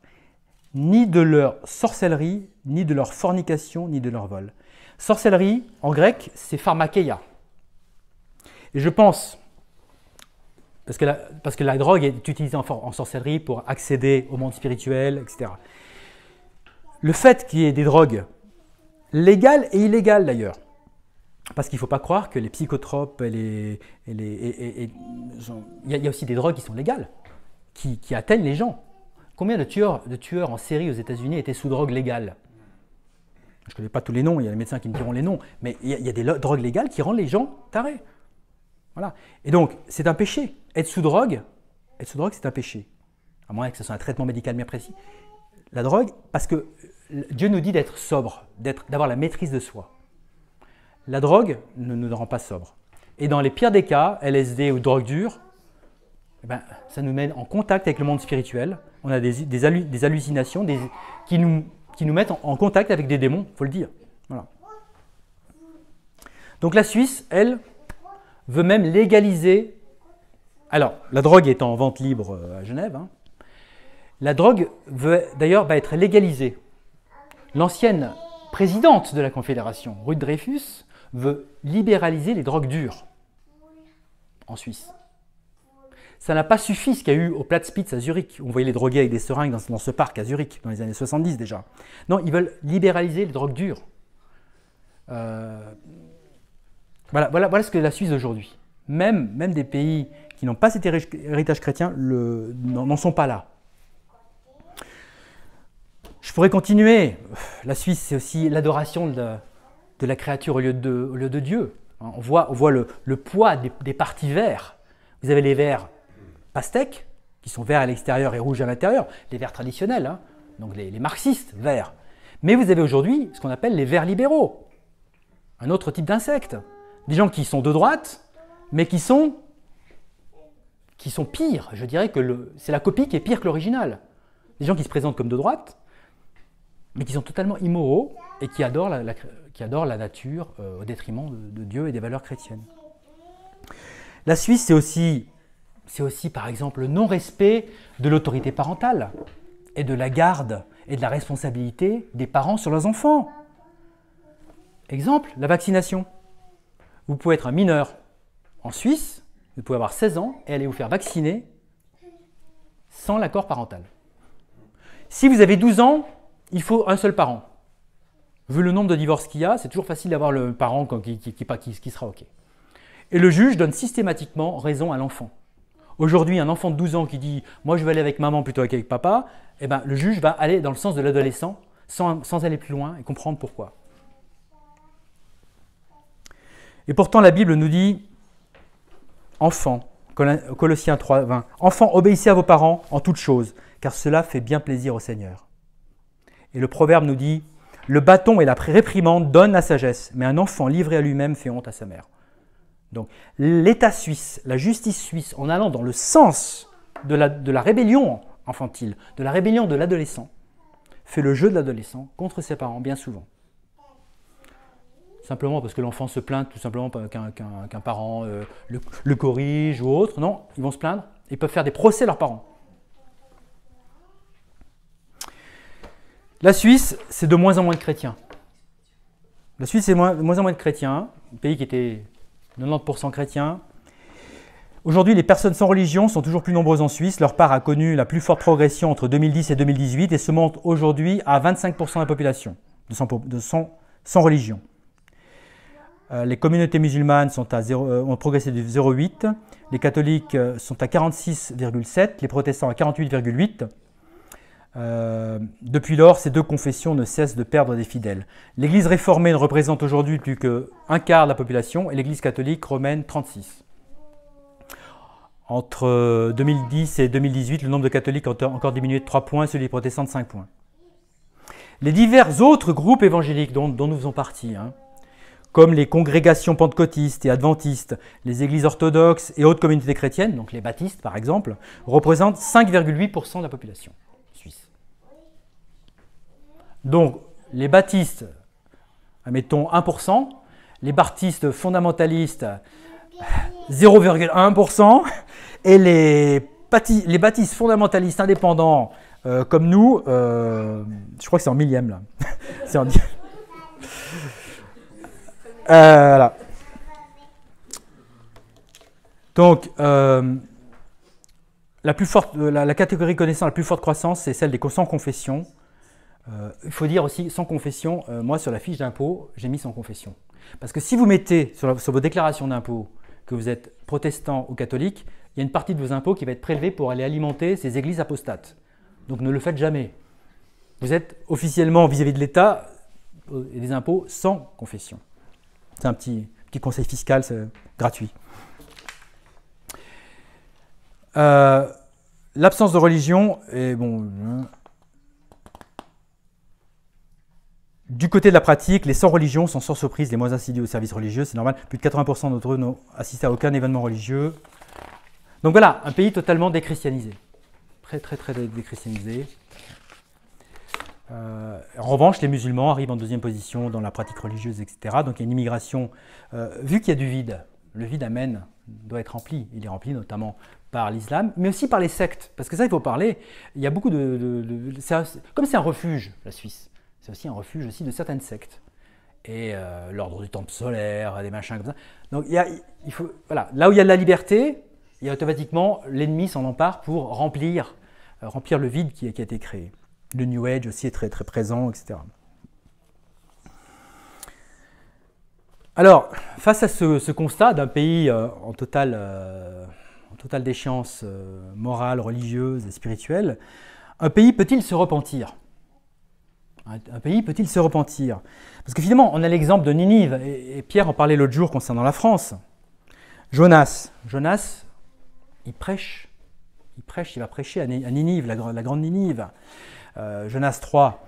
ni de leur sorcellerie, ni de leur fornication, ni de leur vol. Sorcellerie, en grec, c'est pharmakeia. Et je pense, parce que la, parce que la drogue est utilisée en, sorcellerie pour accéder au monde spirituel, etc. Le fait qu'il y ait des drogues légales et illégales d'ailleurs, parce qu'il ne faut pas croire que les psychotropes et les... Il y, a aussi des drogues qui sont légales, qui atteignent les gens. Combien de tueurs, de tueurs en série aux États-Unis étaient sous drogue légale Je ne connais pas tous les noms, il y a les médecins qui me diront les noms, mais il y, a, des drogues légales qui rendent les gens tarés. Voilà. Et donc, c'est un péché. Être sous drogue, être sous drogue, c'est un péché. À moins que ce soit un traitement médical bien précis. La drogue, parce que euh, Dieu nous dit d'être sobre, d'avoir la maîtrise de soi. La drogue ne nous rend pas sobre. Et dans les pires des cas, LSD ou drogue dure, eh ben, ça nous mène en contact avec le monde spirituel. On a des, des, hallucinations des, qui, nous, qui, nous, mettent en, contact avec des démons, il faut le dire. Donc la Suisse, elle, veut même légaliser. Alors, la drogue est en vente libre euh, à Genève. Hein. La drogue veut d'ailleurs va être légalisée. L'ancienne présidente de la Confédération, Ruth Dreyfus, veut libéraliser les drogues dures en Suisse. Ça n'a pas suffi ce qu'il y a eu au Spitz à Zurich. On voyait les drogués avec des seringues dans, ce parc à Zurich, dans les années 70 déjà. Non, ils veulent libéraliser les drogues dures. Euh, voilà, voilà, voilà ce que la Suisse aujourd'hui. Même, même des pays qui n'ont pas cet héritage chrétien n'en sont pas là. Je pourrais continuer. La Suisse, c'est aussi l'adoration de, la, créature au lieu de, Dieu. On voit, on le, poids des, parties partis verts. Vous avez les verts pastèques, qui sont verts à l'extérieur et rouges à l'intérieur, les verts traditionnels, hein, donc les, marxistes verts. Mais vous avez aujourd'hui ce qu'on appelle les verts libéraux, un autre type d'insectes, des gens qui sont de droite, mais qui sont qui sont pires. Je dirais que c'est la copie qui est pire que l'original. Des gens qui se présentent comme de droite, mais qui sont totalement immoraux et qui adorent la, qui la nature euh, au détriment de, de Dieu et des valeurs chrétiennes. La Suisse, c'est aussi c'est aussi par exemple le non-respect de l'autorité parentale et de la garde et de la responsabilité des parents sur leurs enfants. Exemple, la vaccination. Vous pouvez être un mineur en Suisse, vous pouvez avoir 16 ans et aller vous faire vacciner sans l'accord parental. Si vous avez 12 ans, il faut un seul parent. Vu le nombre de divorces qu'il y a, c'est toujours facile d'avoir le parent qui, qui, sera OK. Et le juge donne systématiquement raison à l'enfant. Aujourd'hui, un enfant de 12 ans qui dit Moi, je vais aller avec maman plutôt qu'avec papa, eh ben, le juge va aller dans le sens de l'adolescent sans, sans aller plus loin et comprendre pourquoi. Et pourtant, la Bible nous dit Enfant, Colossiens 3, 20, Enfants, obéissez à vos parents en toutes choses, car cela fait bien plaisir au Seigneur. Et le proverbe nous dit Le bâton et la réprimande donnent la sagesse, mais un enfant livré à lui-même fait honte à sa mère. Donc l'État suisse, la justice suisse, en allant dans le sens de la, rébellion infantile, de la rébellion de l'adolescent, fait le jeu de l'adolescent contre ses parents, bien souvent. Simplement parce que l'enfant se plaint, tout simplement qu'un parent euh, le, corrige ou autre. Non, ils vont se plaindre. Ils peuvent faire des procès à leurs parents. La Suisse, c'est de moins en moins de chrétiens. La Suisse, c'est de moins en moins de chrétiens. Un pays qui était 90% chrétiens. Aujourd'hui, les personnes sans religion sont toujours plus nombreuses en Suisse. Leur part a connu la plus forte progression entre 2010 et 2018 et se monte aujourd'hui à 25% de la population de sans, religion. Euh, les communautés musulmanes sont à 0, euh, ont progressé de 0,8, les catholiques euh, sont à 46,7, les protestants à 48,8. Euh, depuis lors, ces deux confessions ne cessent de perdre des fidèles. L'Église réformée ne représente aujourd'hui plus qu'un quart de la population et l'Église catholique romaine 36. Entre 2010 euh, et 2018, le nombre de catholiques a encore diminué de 3 points, celui des protestants de 5 points. Les divers autres groupes évangéliques dont, nous faisons partie, hein, comme les congrégations pentecôtistes et adventistes, les églises orthodoxes et autres communautés chrétiennes, donc les baptistes par exemple, représentent 5,8% de la population. Donc, les baptistes, admettons 1%, les baptistes fondamentalistes, 0,1%, et les, les baptistes fondamentalistes indépendants euh, comme nous, euh, je crois que c'est en millième là. c'est en... Euh, Donc, la, catégorie connaissant la plus forte croissance, c'est celle des sans confession, euh, il faut dire aussi sans confession, euh, moi sur la fiche d'impôt, j'ai mis sans confession. Parce que si vous mettez sur, vos déclarations d'impôt que vous êtes protestant ou catholique, il y a une partie de vos impôts qui va être prélevée pour aller alimenter ces églises apostates. Donc ne le faites jamais. Vous êtes officiellement vis-à-vis de l'État euh, et des impôts sans confession. C'est un petit, conseil fiscal, c'est gratuit. L'absence de religion est bon. Hein, Du côté de la pratique, les sans religions sont sans surprise les moins assidus au service religieux, c'est normal. Plus de 80% d'entre eux n'ont assisté à aucun événement religieux. Donc voilà, un pays totalement déchristianisé. Très, très, très déchristianisé. Euh, en revanche, les musulmans arrivent en deuxième position dans la pratique religieuse, etc. Donc il y a une immigration. Euh, vu qu'il y a du vide, le vide amène, doit être rempli. Il est rempli notamment par l'islam, mais aussi par les sectes. Parce que ça, il faut parler. Il y a beaucoup de. comme c'est un refuge, la Suisse c'est aussi un refuge aussi de certaines sectes. Et euh, l'ordre du temple solaire, des machins comme ça. Donc faut, voilà, là où il y a de la liberté, il y a automatiquement l'ennemi s'en empare pour remplir, euh, remplir le vide qui, a été créé. Le New Age aussi est très très présent, etc. Alors, face à ce, constat d'un pays euh, en en totale déchéance morale, religieuse et spirituelle, un pays peut-il se repentir un pays peut-il se repentir Parce que finalement, on a l'exemple de Ninive, et Pierre en parlait l'autre jour concernant la France. Jonas, Jonas, il prêche, il prêche, il va prêcher à Ninive, la, grande Ninive. Euh, Jonas 3,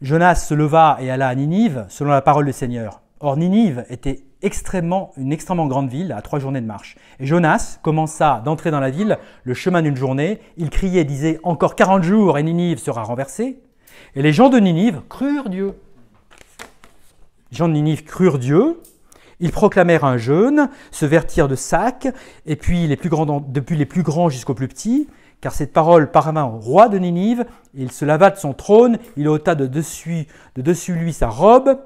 Jonas se leva et alla à Ninive selon la parole du Seigneur. Or Ninive était extrêmement, une extrêmement grande ville à trois journées de marche. Et Jonas commença d'entrer dans la ville, le chemin d'une journée, il criait, disait encore 40 jours et Ninive sera renversée. Et les gens de Ninive crurent Dieu. Les gens de Ninive crurent Dieu. Ils proclamèrent un jeûne, se vertirent de sacs, et puis les plus grands, depuis les plus grands jusqu'aux plus petits, car cette parole parvint au roi de Ninive, il se lava de son trône, il ôta de dessus, de dessus lui sa robe,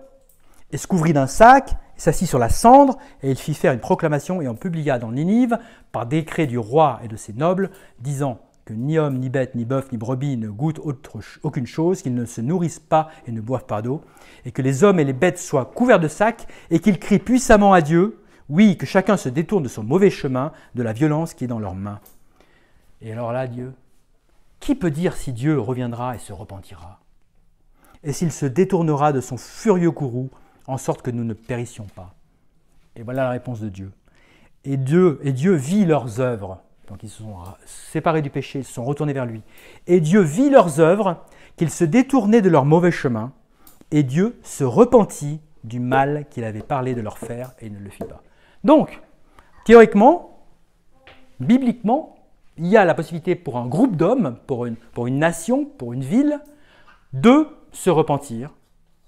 et se couvrit d'un sac, et s'assit sur la cendre, et il fit faire une proclamation, et en publia dans Ninive, par décret du roi et de ses nobles, disant que ni homme, ni bête, ni bœuf, ni brebis ne goûtent autre, aucune chose, qu'ils ne se nourrissent pas et ne boivent pas d'eau, et que les hommes et les bêtes soient couverts de sacs, et qu'ils crient puissamment à Dieu, oui, que chacun se détourne de son mauvais chemin, de la violence qui est dans leurs mains. Et alors là, Dieu, qui peut dire si Dieu reviendra et se repentira Et s'il se détournera de son furieux courroux, en sorte que nous ne périssions pas Et voilà la réponse de Dieu. Et Dieu, et Dieu vit leurs œuvres. Donc ils se sont euh, séparés du péché, ils se sont retournés vers lui. Et Dieu vit leurs œuvres, qu'ils se détournaient de leur mauvais chemin, et Dieu se repentit du mal qu'il avait parlé de leur faire, et il ne le fit pas. Donc, théoriquement, bibliquement, il y a la possibilité pour un groupe d'hommes, pour une, nation, pour une ville, de se repentir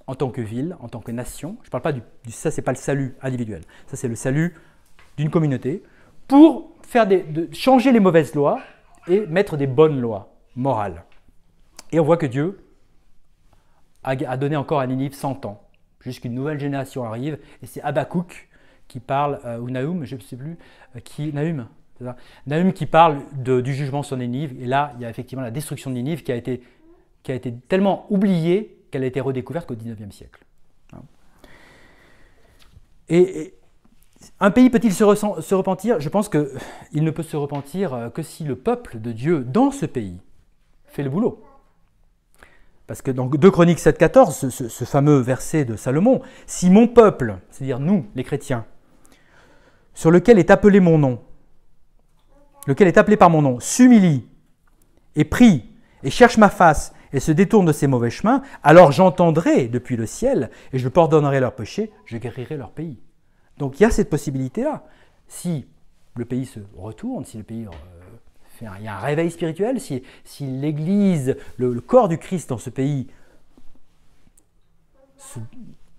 en tant que ville, en tant que nation. Je ne parle pas du, du ça, c'est pas le salut individuel. Ça, c'est le salut d'une communauté pour changer les mauvaises lois et mettre des bonnes lois morales. Et on voit que Dieu a, donné encore à Ninive 100 ans, jusqu'une nouvelle génération arrive, et c'est Abakouk qui parle, euh, ou Naoum, je ne sais plus, euh, qui, qui parle du jugement sur Ninive, et là, il y a effectivement la destruction de Ninive qui a été, qui a été tellement oubliée qu'elle a été redécouverte qu'au 19e siècle. et, un pays peut-il se, repentir Je pense qu'il euh, ne peut se repentir euh, que si le peuple de Dieu dans ce pays fait le boulot. Parce que dans 2 Chroniques 7.14, ce, ce, ce fameux verset de Salomon, si mon peuple, c'est-à-dire nous les chrétiens, sur lequel est appelé mon nom, lequel est appelé par mon nom, s'humilie et prie et cherche ma face et se détourne de ses mauvais chemins, alors j'entendrai depuis le ciel et je pardonnerai leurs péchés, je guérirai leur pays. Donc il y a cette possibilité-là. Si le pays se retourne, si le pays euh, fait un, il y a un réveil spirituel, si, l'Église, le, corps du Christ dans ce pays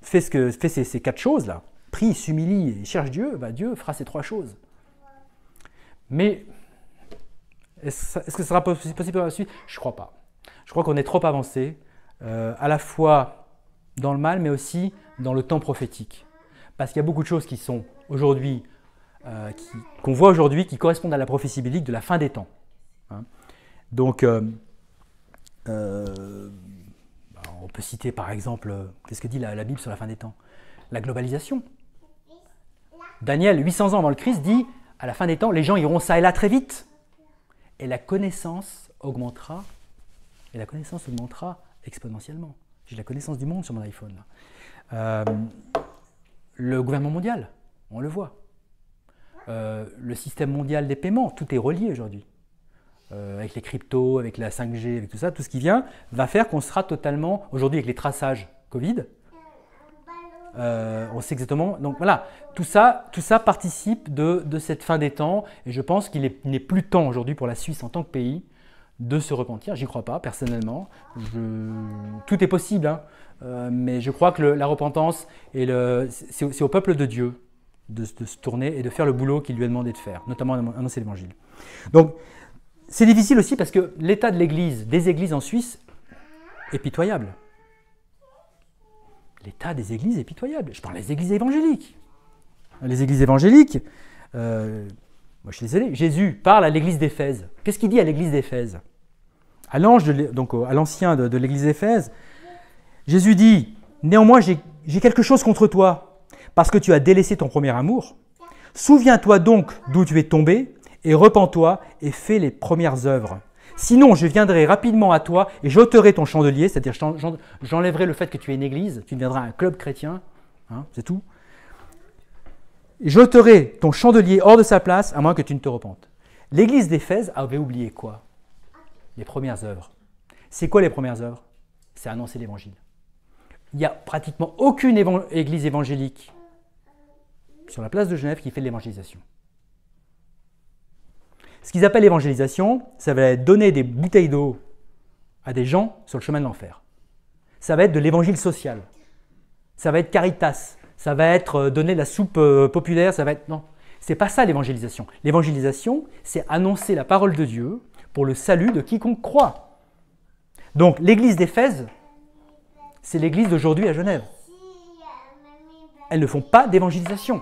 fait, ce que, fait ces, quatre choses-là, prie, s'humilie et cherche Dieu, bah, Dieu fera ces trois choses. Mais est-ce que ce sera possible par la suite Je ne crois pas. Je crois qu'on est trop avancé, euh, à la fois dans le mal, mais aussi dans le temps prophétique parce qu'il y a beaucoup de choses qui sont aujourd'hui, euh, qu'on voit aujourd'hui, qui correspondent à la prophétie biblique de la fin des temps. Hein. Donc, euh, euh, bah, on peut citer par exemple, qu'est-ce que dit la, Bible sur la fin des temps La globalisation. Daniel, 800 ans avant le Christ, dit à la fin des temps, les gens iront ça et là très vite, et la connaissance augmentera, et la connaissance augmentera exponentiellement. J'ai la connaissance du monde sur mon iPhone le gouvernement mondial, on le voit. Euh, le système mondial des paiements, tout est relié aujourd'hui. Euh, avec les cryptos, avec la 5G, avec tout ça, tout ce qui vient va faire qu'on sera totalement, aujourd'hui avec les traçages Covid, euh, on sait exactement. Donc voilà, tout ça, tout ça participe de cette fin des temps et je pense qu'il n'est plus temps aujourd'hui pour la Suisse en tant que pays de se repentir. J'y crois pas, personnellement. Tout est possible, hein. euh, mais je crois que la repentance, c'est au peuple de Dieu de, se tourner et de faire le boulot qu'il lui a demandé de faire, notamment annoncer l'évangile. Donc, c'est difficile aussi parce que l'état de l'église, des églises en Suisse, est pitoyable. L'état des églises est pitoyable. Je parle des églises évangéliques. Les églises évangéliques, euh, moi, je suis désolé. Jésus parle à l'église d'Éphèse. Qu'est-ce qu'il dit à l'église d'Éphèse À l'ange, donc à l'ancien de, l'église d'Éphèse, Jésus dit Néanmoins, j'ai quelque chose contre toi, parce que tu as délaissé ton premier amour. Souviens-toi donc d'où tu es tombé, et repens-toi et fais les premières œuvres. Sinon, je viendrai rapidement à toi et j'ôterai ton chandelier, c'est-à-dire j'enlèverai le fait que tu es une église, tu deviendras un club chrétien, hein, c'est tout. J'ôterai ton chandelier hors de sa place, à moins que tu ne te repentes. L'église d'Éphèse avait oublié quoi Les premières œuvres. C'est quoi les premières œuvres C'est annoncer l'évangile. Il n'y a pratiquement aucune église évangélique sur la place de Genève qui fait de l'évangélisation. Ce qu'ils appellent l'évangélisation, ça va être donner des bouteilles d'eau à des gens sur le chemin de l'enfer. Ça va être de l'évangile social. Ça va être caritas ça va être euh, donner la soupe euh, populaire, ça va être... Non, c'est pas ça l'évangélisation. L'évangélisation, c'est annoncer la parole de Dieu pour le salut de quiconque croit. Donc l'église d'Éphèse, c'est l'église d'aujourd'hui à Genève. Elles ne font pas d'évangélisation.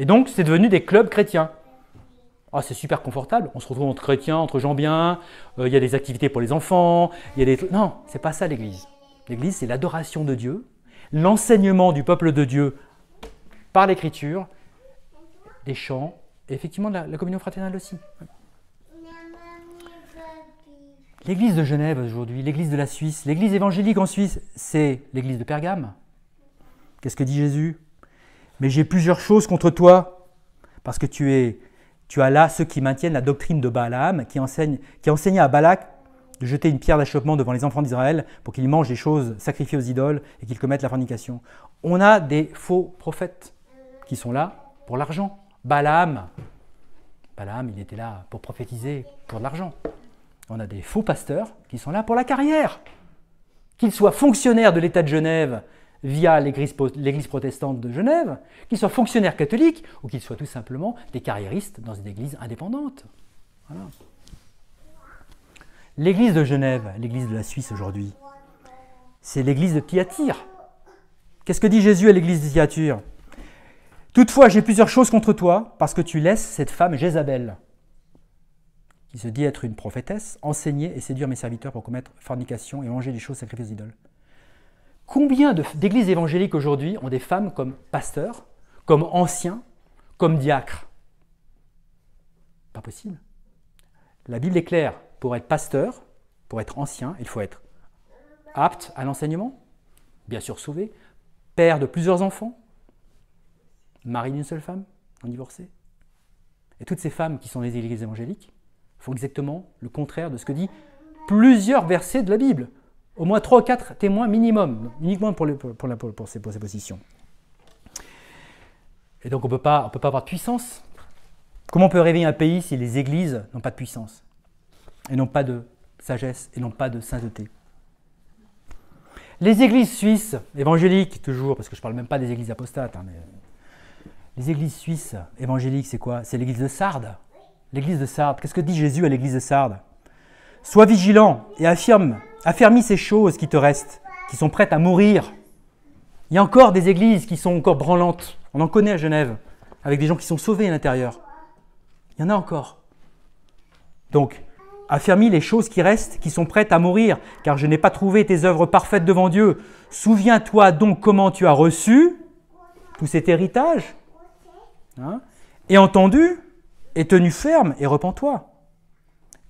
Et donc c'est devenu des clubs chrétiens. Ah, c'est super confortable, on se retrouve entre chrétiens, entre gens bien, euh, il y a des activités pour les enfants, il y a des... Non, c'est pas ça l'église. L'église, c'est l'adoration de Dieu l'enseignement du peuple de Dieu par l'écriture, des chants, et effectivement la, la communion fraternelle aussi. L'église de Genève aujourd'hui, l'église de la Suisse, l'église évangélique en Suisse, c'est l'église de Pergame. Qu'est-ce que dit Jésus Mais j'ai plusieurs choses contre toi, parce que tu es, tu as là ceux qui maintiennent la doctrine de Balaam, qui enseigne, qui enseignait à Balak de jeter une pierre d'achoppement devant les enfants d'Israël pour qu'ils mangent des choses sacrifiées aux idoles et qu'ils commettent la fornication. On a des faux prophètes qui sont là pour l'argent. Balaam, Balaam, il était là pour prophétiser, pour de l'argent. On a des faux pasteurs qui sont là pour la carrière. Qu'ils soient fonctionnaires de l'État de Genève via l'Église protestante de Genève, qu'ils soient fonctionnaires catholiques ou qu'ils soient tout simplement des carriéristes dans une Église indépendante. Voilà. L'église de Genève, l'église de la Suisse aujourd'hui, c'est l'église de Thyatire. Qu'est-ce que dit Jésus à l'église de Thyatire Toutefois, j'ai plusieurs choses contre toi, parce que tu laisses cette femme Jézabel, qui se dit être une prophétesse, enseigner et séduire mes serviteurs pour commettre fornication et manger des choses sacrifiées aux idoles. Combien d'églises évangéliques aujourd'hui ont des femmes comme pasteurs, comme anciens, comme diacres Pas possible. La Bible est claire pour être pasteur, pour être ancien, il faut être apte à l'enseignement, bien sûr sauvé, père de plusieurs enfants, mari d'une seule femme, en divorcé. Et toutes ces femmes qui sont des églises évangéliques font exactement le contraire de ce que dit plusieurs versets de la Bible. Au moins trois ou quatre témoins minimum, uniquement pour, ces, pour ces, positions. Et donc on ne peut pas avoir de puissance. Comment on peut réveiller un pays si les églises n'ont pas de puissance et non pas de sagesse et non pas de sainteté. Les églises suisses, évangéliques toujours, parce que je ne parle même pas des églises apostates, hein, mais... Euh, les églises suisses évangéliques, c'est quoi C'est l'église de Sardes. L'église de Sardes, qu'est-ce que dit Jésus à l'église de Sardes Sois vigilant et affirme, affermis ces choses qui te restent, qui sont prêtes à mourir. Il y a encore des églises qui sont encore branlantes. On en connaît à Genève, avec des gens qui sont sauvés à l'intérieur. Il y en a encore. Donc, Affermis les choses qui restent, qui sont prêtes à mourir, car je n'ai pas trouvé tes œuvres parfaites devant Dieu. Souviens-toi donc comment tu as reçu tout cet héritage, hein, et entendu, et tenu ferme, et repens-toi.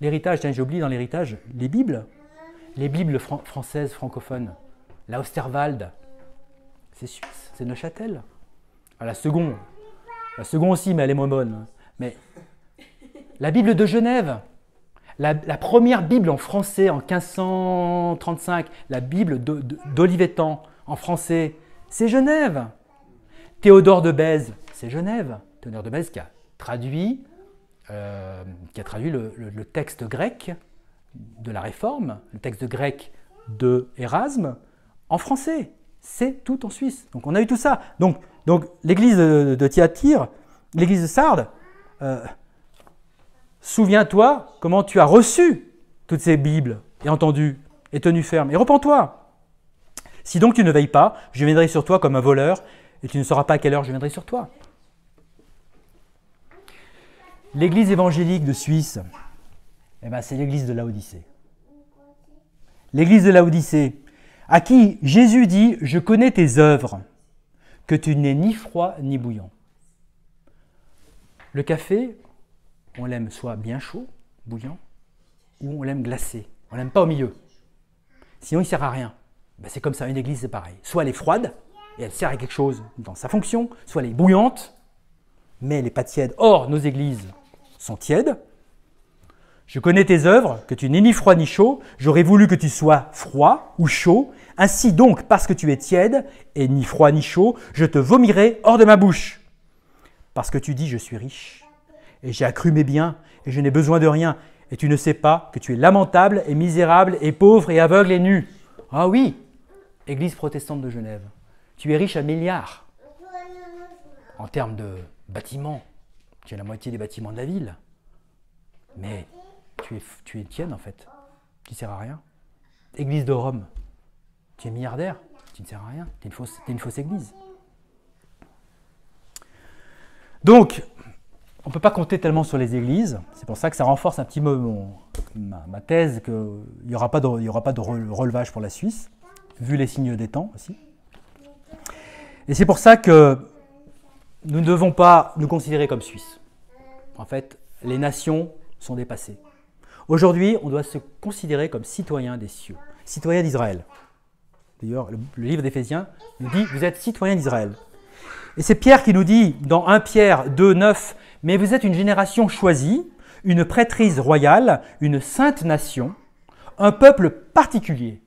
L'héritage, tiens, j'oublie dans l'héritage, les Bibles, les Bibles françaises, francophones, la Osterwald, c'est Suisse, c'est Neuchâtel. à ah, la seconde, la seconde aussi, mais elle est moins bonne. Hein. Mais la Bible de Genève, la, première Bible en français en 1535, la Bible d'Olivetan en français, c'est Genève. Théodore de Bèze, c'est Genève. Théodore de Bèze qui a traduit, euh, qui a traduit le, texte grec de la Réforme, le texte grec de Erasme, en français. C'est tout en Suisse. Donc on a eu tout ça. Donc, l'église de, de, l'église de Sardes, euh, Souviens-toi comment tu as reçu toutes ces Bibles et entendu et tenu ferme et repens-toi. Si donc tu ne veilles pas, je viendrai sur toi comme un voleur et tu ne sauras pas à quelle heure je viendrai sur toi. L'église évangélique de Suisse, eh ben c'est l'église de l'Odyssée. L'église de l'Odyssée à qui Jésus dit Je connais tes œuvres, que tu n'es ni froid ni bouillant. Le café, on l'aime soit bien chaud, bouillant, ou on l'aime glacé. On l'aime pas au milieu. Sinon, il sert à rien. Ben, c'est comme ça, une église, c'est pareil. Soit elle est froide, et elle sert à quelque chose dans sa fonction, soit elle est bouillante, mais elle n'est pas tiède. Or, nos églises sont tièdes. Je connais tes œuvres, que tu n'es ni froid ni chaud. J'aurais voulu que tu sois froid ou chaud. Ainsi donc, parce que tu es tiède, et ni froid ni chaud, je te vomirai hors de ma bouche. Parce que tu dis, je suis riche et j'ai accru mes biens, et je n'ai besoin de rien, et tu ne sais pas que tu es lamentable et misérable et pauvre et aveugle et nu. Ah oui, Église protestante de Genève, tu es riche à milliards en termes de bâtiments. Tu as la moitié des bâtiments de la ville. Mais tu es, tu es tienne en fait, tu ne sert à rien. Église de Rome, tu es milliardaire, tu ne sers à rien, tu es une fausse église. Donc, on ne peut pas compter tellement sur les églises. C'est pour ça que ça renforce un petit peu ma, thèse qu'il n'y aura pas, de, aura pas de relevage pour la Suisse, vu les signes des temps aussi. Et c'est pour ça que nous ne devons pas nous considérer comme Suisses. En fait, les nations sont dépassées. Aujourd'hui, on doit se considérer comme citoyens des cieux, citoyens d'Israël. D'ailleurs, le, livre d'Éphésiens nous dit, vous êtes citoyens d'Israël. Et c'est Pierre qui nous dit dans 1 Pierre 2, 9, mais vous êtes une génération choisie, une prêtrise royale, une sainte nation, un peuple particulier.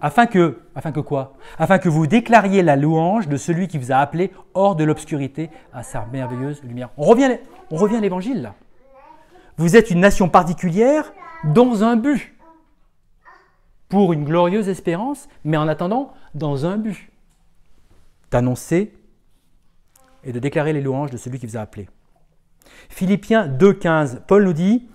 Afin que, afin que quoi Afin que vous déclariez la louange de celui qui vous a appelé hors de l'obscurité à sa merveilleuse lumière. On revient, on revient à l'évangile. Vous êtes une nation particulière dans un but. Pour une glorieuse espérance, mais en attendant, dans un but. D'annoncer et de déclarer les louanges de celui qui vous a appelé. Philippiens 2.15, Paul nous dit,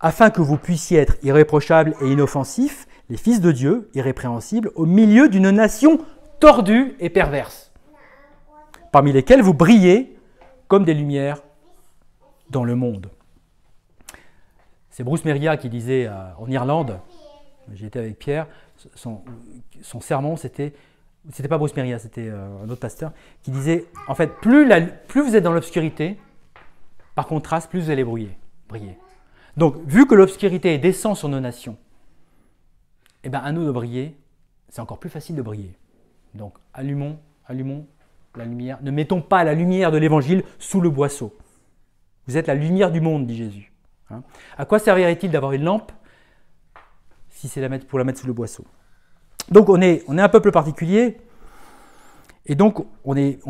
afin que vous puissiez être irréprochables et inoffensifs, les fils de Dieu, irrépréhensibles, au milieu d'une nation tordue et perverse, parmi lesquelles vous brillez comme des lumières dans le monde. C'est Bruce Meria qui disait euh, en Irlande, j'étais avec Pierre, son, son sermon c'était c'était pas Bruce c'était euh, un autre pasteur, qui disait en fait, plus, vous êtes dans l'obscurité, par contraste, plus vous allez briller, briller. Donc, vu que l'obscurité descend sur nos nations, eh ben, à nous de briller, c'est encore plus facile de briller. Donc, allumons, allumons la lumière. Ne mettons pas la lumière de l'évangile sous le boisseau. Vous êtes la lumière du monde, dit Jésus. Hein. à quoi servirait-il d'avoir une lampe si c'est pour la mettre sous le boisseau donc on est, un peuple particulier, et donc on est,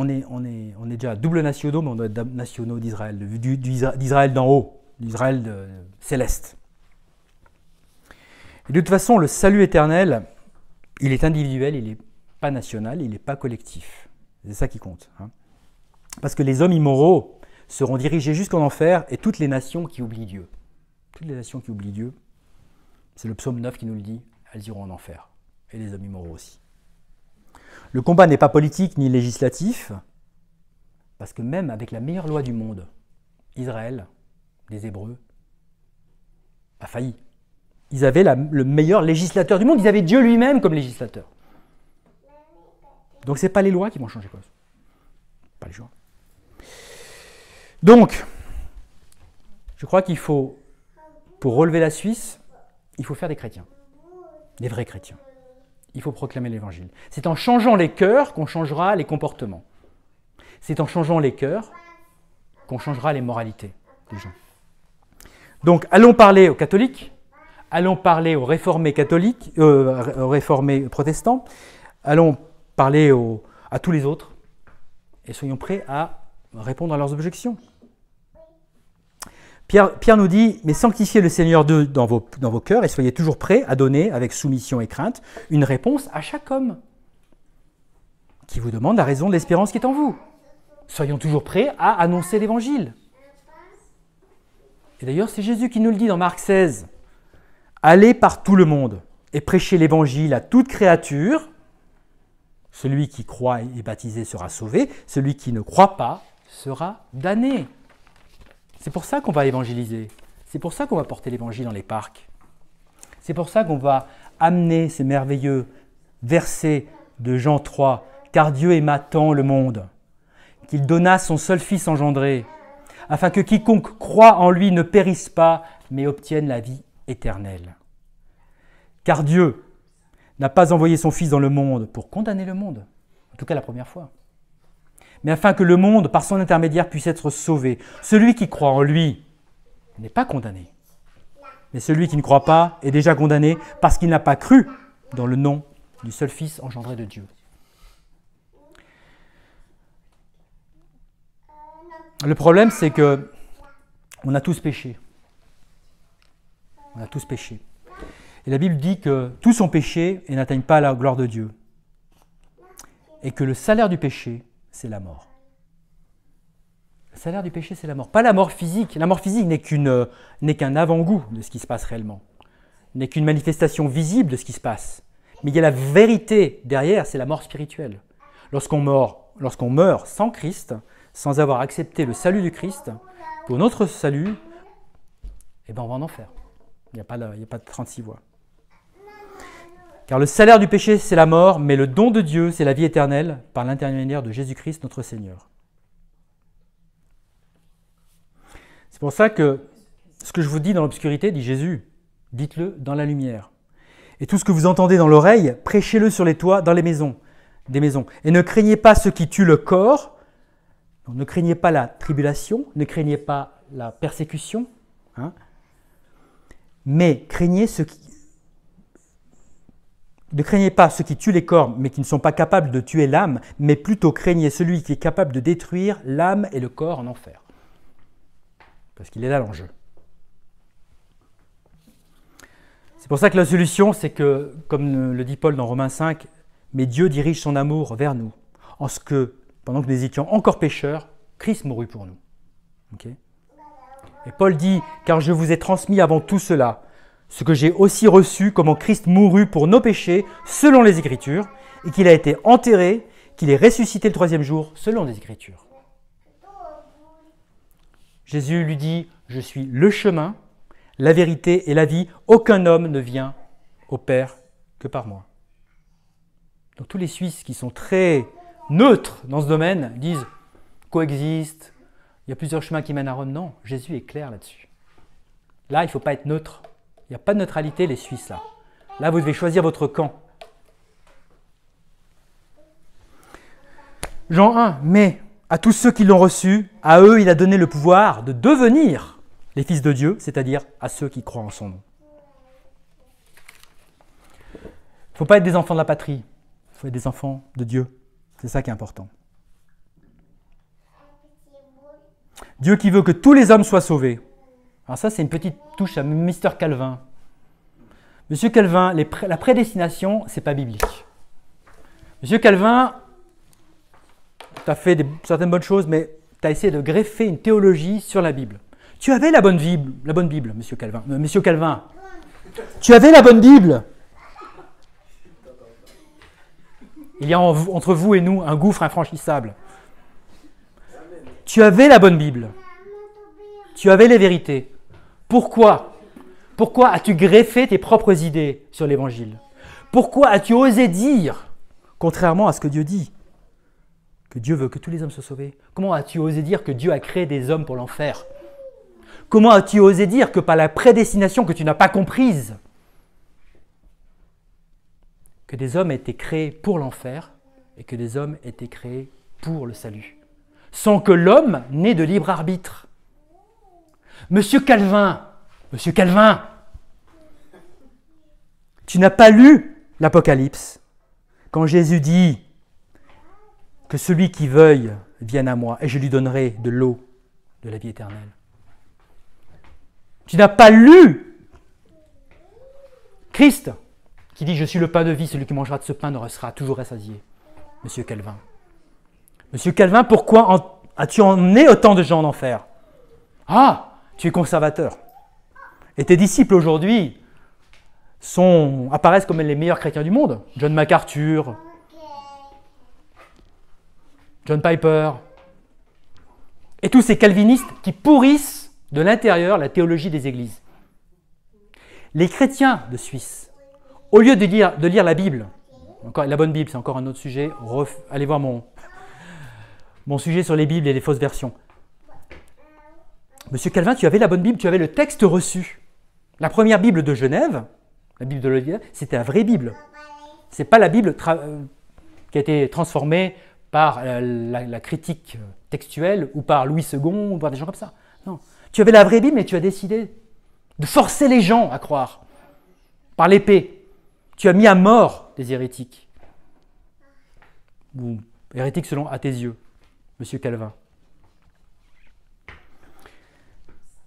déjà double nationaux, mais on doit être nationaux d'Israël, d'Israël d'en haut, d'Israël céleste. Et de toute façon, le salut éternel, il est individuel, il n'est pas national, il n'est pas collectif. C'est ça qui compte. Hein. Parce que les hommes immoraux seront dirigés jusqu'en enfer et toutes les nations qui oublient Dieu. Toutes les nations qui oublient Dieu, c'est le psaume 9 qui nous le dit, elles iront en enfer et les amis moraux aussi. Le combat n'est pas politique ni législatif, parce que même avec la meilleure loi du monde, Israël, des Hébreux, a failli. Ils avaient le meilleur législateur du monde, ils avaient Dieu lui-même comme législateur. Donc ce n'est pas les lois qui vont changer quoi. Pas les gens. Donc, je crois qu'il faut, pour relever la Suisse, il faut faire des chrétiens. Des vrais chrétiens il faut proclamer l'évangile. C'est en changeant les cœurs qu'on changera les comportements. C'est en changeant les cœurs qu'on changera les moralités des gens. Donc allons parler aux catholiques, allons parler aux réformés catholiques, euh, réformés protestants, allons parler à tous les autres et soyons prêts à répondre à leurs objections. Pierre, nous dit, mais sanctifiez le Seigneur Dieu dans vos, dans vos cœurs et soyez toujours prêts à donner, avec soumission et crainte, une réponse à chaque homme qui vous demande la raison de l'espérance qui est en vous. Soyons toujours prêts à annoncer l'Évangile. Et d'ailleurs, c'est Jésus qui nous le dit dans Marc 16. Allez par tout le monde et prêchez l'Évangile à toute créature. Celui qui croit et est baptisé sera sauvé, celui qui ne croit pas sera damné. C'est pour ça qu'on va évangéliser. C'est pour ça qu'on va porter l'évangile dans les parcs. C'est pour ça qu'on va amener ces merveilleux versets de Jean 3, car Dieu aima tant le monde, qu'il donna son seul Fils engendré, afin que quiconque croit en lui ne périsse pas, mais obtienne la vie éternelle. Car Dieu n'a pas envoyé son Fils dans le monde pour condamner le monde, en tout cas la première fois, mais afin que le monde, par son intermédiaire, puisse être sauvé. Celui qui croit en lui n'est pas condamné. Mais celui qui ne croit pas est déjà condamné parce qu'il n'a pas cru dans le nom du seul Fils engendré de Dieu. Le problème, c'est que on a tous péché. On a tous péché. Et la Bible dit que tous ont péché et n'atteignent pas la gloire de Dieu. Et que le salaire du péché, c'est la mort. Le salaire du péché, c'est la mort. Pas la mort physique. La mort physique n'est qu'une, euh, n'est qu'un avant-goût de ce qui se passe réellement. N'est qu'une manifestation visible de ce qui se passe. Mais il y a la vérité derrière, c'est la mort spirituelle. Lorsqu'on meurt, lorsqu'on meurt sans Christ, sans avoir accepté le salut du Christ, pour notre salut, eh ben on va en enfer. Il n'y a, pas il a pas de 36 voix car le salaire du péché, c'est la mort, mais le don de Dieu, c'est la vie éternelle par l'intermédiaire de Jésus-Christ notre Seigneur. C'est pour ça que ce que je vous dis dans l'obscurité, dit Jésus, dites-le dans la lumière. Et tout ce que vous entendez dans l'oreille, prêchez-le sur les toits, dans les maisons, des maisons. Et ne craignez pas ce qui tue le corps, ne craignez pas la tribulation, ne craignez pas la persécution, hein. mais craignez ce qui, ne craignez pas ceux qui tuent les corps, mais qui ne sont pas capables de tuer l'âme, mais plutôt craignez celui qui est capable de détruire l'âme et le corps en enfer. Parce qu'il est là l'enjeu. C'est pour ça que la solution, c'est que, comme le dit Paul dans Romains 5, mais Dieu dirige son amour vers nous, en ce que, pendant que nous étions encore pécheurs, Christ mourut pour nous. et Paul dit, car je vous ai transmis avant tout cela, ce que j'ai aussi reçu comment Christ mourut pour nos péchés selon les Écritures, et qu'il a été enterré, qu'il est ressuscité le troisième jour selon les Écritures. Jésus lui dit, je suis le chemin, la vérité et la vie, aucun homme ne vient au Père que par moi. Donc tous les Suisses qui sont très neutres dans ce domaine disent, coexistent, il y a plusieurs chemins qui mènent à Rome. Non, Jésus est clair là-dessus. Là, il ne faut pas être neutre. Il n'y a pas de neutralité, les Suisses, là. Là, vous devez choisir votre camp. Jean 1, mais à tous ceux qui l'ont reçu, à eux il a donné le pouvoir de devenir les fils de Dieu, c'est-à-dire à ceux qui croient en son nom. Il ne faut pas être des enfants de la patrie, il faut être des enfants de Dieu. C'est ça qui est important. Dieu qui veut que tous les hommes soient sauvés. Alors ça, c'est une petite touche à Mr. Calvin. Monsieur Calvin, la prédestination, c'est pas biblique. Monsieur Calvin, tu as fait certaines bonnes choses, mais tu as essayé de greffer une théologie sur la Bible. Tu avais la bonne Bible, la bonne Bible, Monsieur Calvin. Euh, monsieur Calvin, tu avais la bonne Bible. Il y a entre vous et nous un gouffre infranchissable. Tu avais la bonne Bible. Tu avais les vérités. Pourquoi Pourquoi as-tu greffé tes propres idées sur l'évangile Pourquoi as-tu osé dire, contrairement à ce que Dieu dit, que Dieu veut que tous les hommes soient sauvés Comment as-tu osé dire que Dieu a créé des hommes pour l'enfer Comment as-tu osé dire que par la prédestination que tu n'as pas comprise, que des hommes étaient créés pour l'enfer et que des hommes étaient créés pour le salut, sans que l'homme n'ait de libre arbitre Monsieur Calvin, Monsieur Calvin, tu n'as pas lu l'Apocalypse quand Jésus dit que celui qui veuille vienne à moi et je lui donnerai de l'eau de la vie éternelle. Tu n'as pas lu Christ qui dit je suis le pain de vie, celui qui mangera de ce pain ne restera toujours rassasié. Monsieur Calvin. Monsieur Calvin, pourquoi as-tu emmené autant de gens en enfer Ah tu es conservateur. Et tes disciples aujourd'hui sont, apparaissent comme les meilleurs chrétiens du monde. John MacArthur, John Piper, et tous ces calvinistes qui pourrissent de l'intérieur la théologie des églises. Les chrétiens de Suisse, au lieu de lire, la Bible, encore, la bonne Bible, c'est encore un autre sujet, allez voir mon, mon sujet sur les Bibles et les fausses versions. Monsieur Calvin, tu avais la bonne Bible, tu avais le texte reçu. La première Bible de Genève, la Bible de l'Olivier, c'était la vraie Bible. Ce n'est pas la Bible euh, qui a été transformée par euh, la, critique textuelle ou par Louis II ou par des gens comme ça. Non. Tu avais la vraie Bible, mais tu as décidé de forcer les gens à croire par l'épée. Tu as mis à mort des hérétiques. Ou hérétiques selon à tes yeux, monsieur Calvin.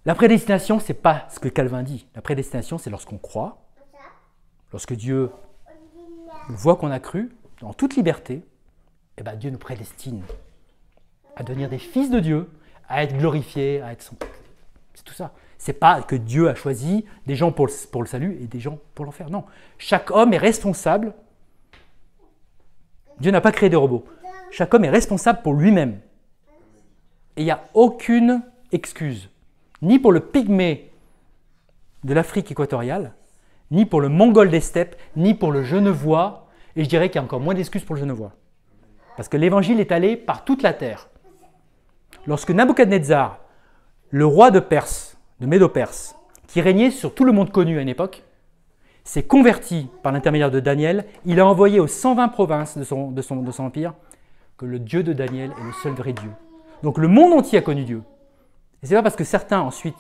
La prédestination, n'est pas ce que Calvin dit. La prédestination, c'est lorsqu'on croit, lorsque Dieu voit qu'on a cru, en toute liberté, et eh ben Dieu nous prédestine à devenir des fils de Dieu, à être glorifiés, à être son C'est tout ça. C'est pas que Dieu a choisi des gens pour le, pour le salut et des gens pour l'enfer. Non. Chaque homme est responsable. Dieu n'a pas créé des robots. Chaque homme est responsable pour lui-même. Et il n'y a aucune excuse ni pour le pygmée de l'Afrique équatoriale, ni pour le mongol des steppes, ni pour le genevois, et je dirais qu'il y a encore moins d'excuses pour le genevois. Parce que l'évangile est allé par toute la terre. Lorsque Nabucodonosor, le roi de Perse, de Médo-Perse, qui régnait sur tout le monde connu à une époque, s'est converti par l'intermédiaire de Daniel, il a envoyé aux 120 provinces de son empire que le Dieu de Daniel est le seul vrai Dieu. Donc le monde entier a connu Dieu. Et c'est pas parce que certains ensuite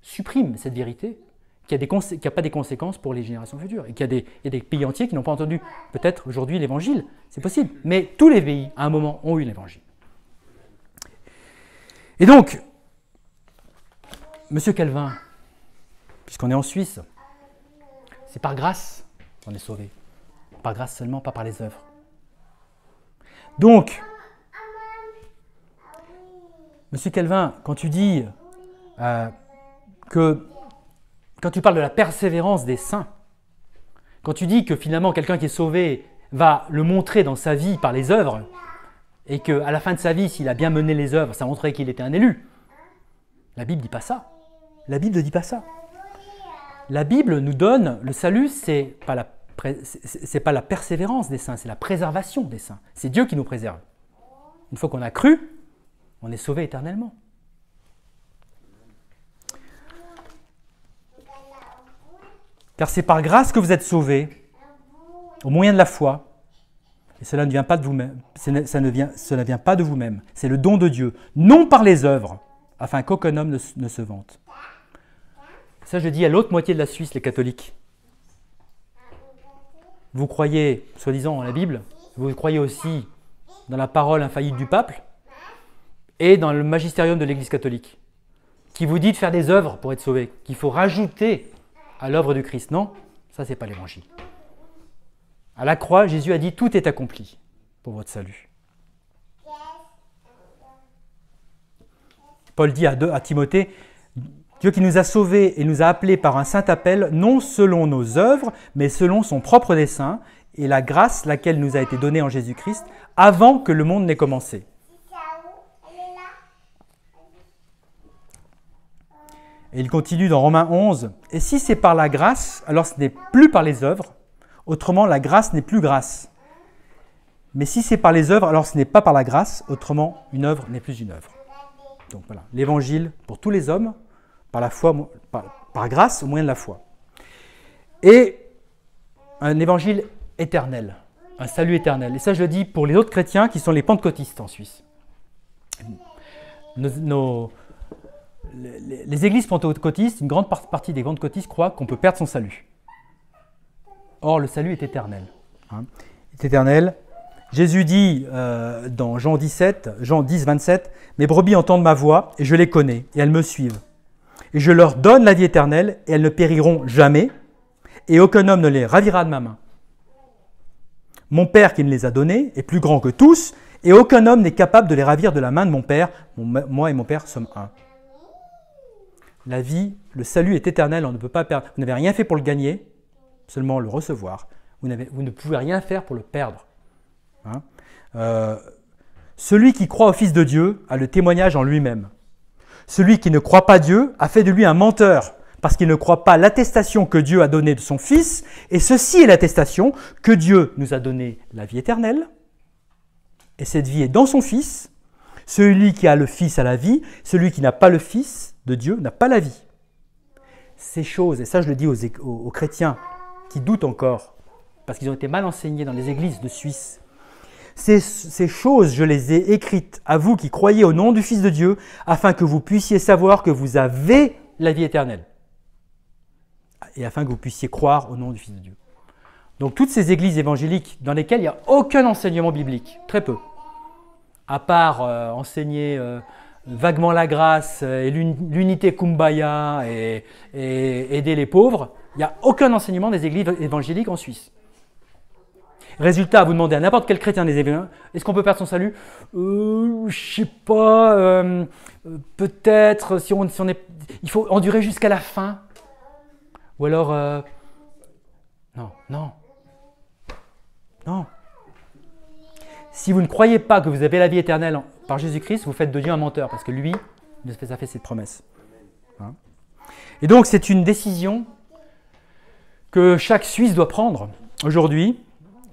suppriment cette vérité qu'il n'y a, pas des conséquences pour les générations futures et qu'il y, a des pays entiers qui n'ont pas entendu peut-être aujourd'hui l'évangile. C'est possible. Mais tous les pays, à un moment, ont eu l'évangile. Et donc, Monsieur Calvin, puisqu'on est en Suisse, c'est par grâce qu'on est sauvé. Par grâce seulement, pas par les œuvres. Donc, Monsieur Calvin, quand tu dis euh, que, quand tu parles de la persévérance des saints, quand tu dis que finalement quelqu'un qui est sauvé va le montrer dans sa vie par les œuvres, et qu'à la fin de sa vie, s'il a bien mené les œuvres, ça montrerait qu'il était un élu. La Bible ne dit pas ça. La Bible ne dit pas ça. La Bible nous donne le salut, c'est pas la c'est pas la persévérance des saints, c'est la préservation des saints. C'est Dieu qui nous préserve. Une fois qu'on a cru, on est sauvé éternellement. Car c'est par grâce que vous êtes sauvés, au moyen de la foi. Et cela ne vient pas de vous-même. Ça ne vient, cela vient pas de vous-même. C'est le don de Dieu, non par les œuvres, afin qu'aucun homme ne, ne se vante. Ça, je dis à l'autre moitié de la Suisse, les catholiques. Vous croyez, soi-disant, en la Bible, vous croyez aussi dans la parole infaillible du pape, et dans le magistérium de l'Église catholique, qui vous dit de faire des œuvres pour être sauvé, qu'il faut rajouter à l'œuvre du Christ. Non, ça c'est pas l'Évangile. À la croix, Jésus a dit tout est accompli pour votre salut. Paul dit à Timothée, Dieu qui nous a sauvés et nous a appelés par un saint appel, non selon nos œuvres, mais selon son propre dessein et la grâce laquelle nous a été donnée en Jésus-Christ avant que le monde n'ait commencé. Et il continue dans Romains 11, Et si c'est par la grâce, alors ce n'est plus par les œuvres, autrement la grâce n'est plus grâce. Mais si c'est par les œuvres, alors ce n'est pas par la grâce, autrement une œuvre n'est plus une œuvre. Donc voilà, l'évangile pour tous les hommes, par, la foi, par, grâce au moyen de la foi. Et un évangile éternel, un salut éternel. Et ça, je le dis pour les autres chrétiens qui sont les pentecôtistes en Suisse. nos, les, églises pentecôtistes, une grande partie des grandes cotistes croient qu'on peut perdre son salut. Or, le salut est éternel. Hein. éternel. Jésus dit euh, dans Jean 17, Jean 10, 27, Mes brebis entendent ma voix, et je les connais, et elles me suivent. Et je leur donne la vie éternelle, et elles ne périront jamais, et aucun homme ne les ravira de ma main. Mon Père qui me les a donnés est plus grand que tous, et aucun homme n'est capable de les ravir de la main de mon Père. moi et mon Père sommes un. La vie, le salut est éternel, on ne peut pas perdre. Vous n'avez rien fait pour le gagner, seulement le recevoir. Vous, ne pouvez rien faire pour le perdre. Hein euh, celui qui croit au Fils de Dieu a le témoignage en lui-même. Celui qui ne croit pas Dieu a fait de lui un menteur, parce qu'il ne croit pas l'attestation que Dieu a donnée de son Fils, et ceci est l'attestation que Dieu nous a donné la vie éternelle, et cette vie est dans son Fils. Celui qui a le Fils a la vie, celui qui n'a pas le Fils Dieu n'a pas la vie. Ces choses, et ça je le dis aux, aux, chrétiens qui doutent encore, parce qu'ils ont été mal enseignés dans les églises de Suisse, ces, ces, choses je les ai écrites à vous qui croyez au nom du Fils de Dieu, afin que vous puissiez savoir que vous avez la vie éternelle. Et afin que vous puissiez croire au nom du Fils de Dieu. Donc toutes ces églises évangéliques dans lesquelles il n'y a aucun enseignement biblique, très peu, à part euh, enseigner euh, vaguement la grâce et l'unité kumbaya et, aider les pauvres, il n'y a aucun enseignement des églises évangéliques en Suisse. Résultat, vous demandez à n'importe quel chrétien des événements, est-ce qu'on peut perdre son salut euh, Je sais pas, euh, peut-être, si on, on il faut endurer jusqu'à la fin. Ou alors, euh, non, non, non. Si vous ne croyez pas que vous avez la vie éternelle par Jésus-Christ, vous faites de Dieu un menteur, parce que lui nous a fait cette promesse. Hein. et donc c'est une décision que chaque Suisse doit prendre aujourd'hui,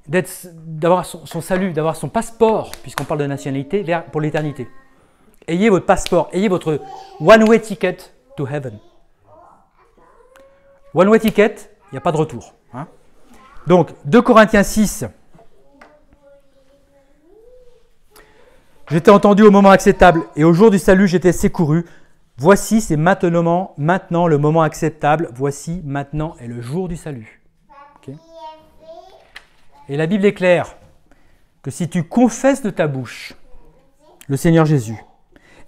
d'avoir son, salut, d'avoir son passeport, puisqu'on parle de nationalité, pour l'éternité. Ayez votre passeport, ayez votre one-way ticket to heaven. One-way ticket, il n'y a pas de retour. Hein. Donc 2 Corinthiens 6, J'étais entendu au moment acceptable et au jour du salut, j'étais secouru. Voici, c'est maintenant, maintenant le moment acceptable. Voici, maintenant est le jour du salut. Et la Bible est claire que si tu confesses de ta bouche le Seigneur Jésus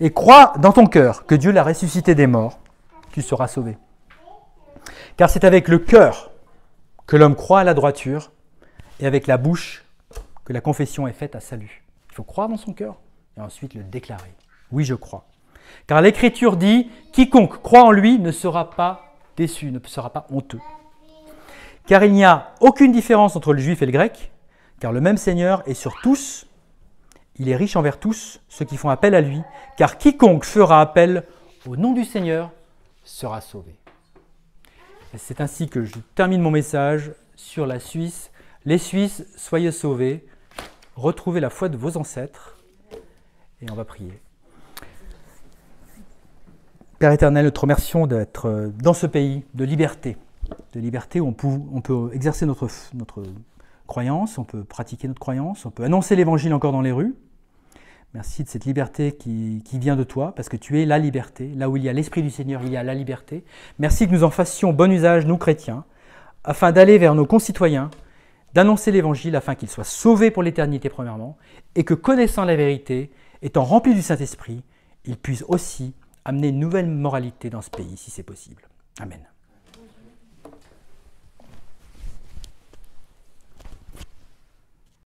et crois dans ton cœur que Dieu l'a ressuscité des morts, tu seras sauvé. Car c'est avec le cœur que l'homme croit à la droiture et avec la bouche que la confession est faite à salut. Il faut croire dans son cœur ensuite le déclarer. Oui, je crois. Car l'Écriture dit, quiconque croit en lui ne sera pas déçu, ne sera pas honteux. Car il n'y a aucune différence entre le juif et le grec, car le même Seigneur est sur tous, il est riche envers tous ceux qui font appel à lui, car quiconque fera appel au nom du Seigneur sera sauvé. C'est ainsi que je termine mon message sur la Suisse. Les Suisses, soyez sauvés, retrouvez la foi de vos ancêtres, et on va prier. Père éternel, nous te remercions d'être euh, dans ce pays de liberté, de liberté où on peut, exercer notre, notre croyance, on peut pratiquer notre croyance, on peut annoncer l'évangile encore dans les rues. Merci de cette liberté qui, qui, vient de toi, parce que tu es la liberté. Là où il y a l'Esprit du Seigneur, il y a la liberté. Merci que nous en fassions bon usage, nous chrétiens, afin d'aller vers nos concitoyens, d'annoncer l'Évangile, afin qu'ils soient sauvés pour l'éternité, premièrement, et que connaissant la vérité, étant rempli du Saint-Esprit, il puisse aussi amener une nouvelle moralité dans ce pays, si c'est possible. Amen.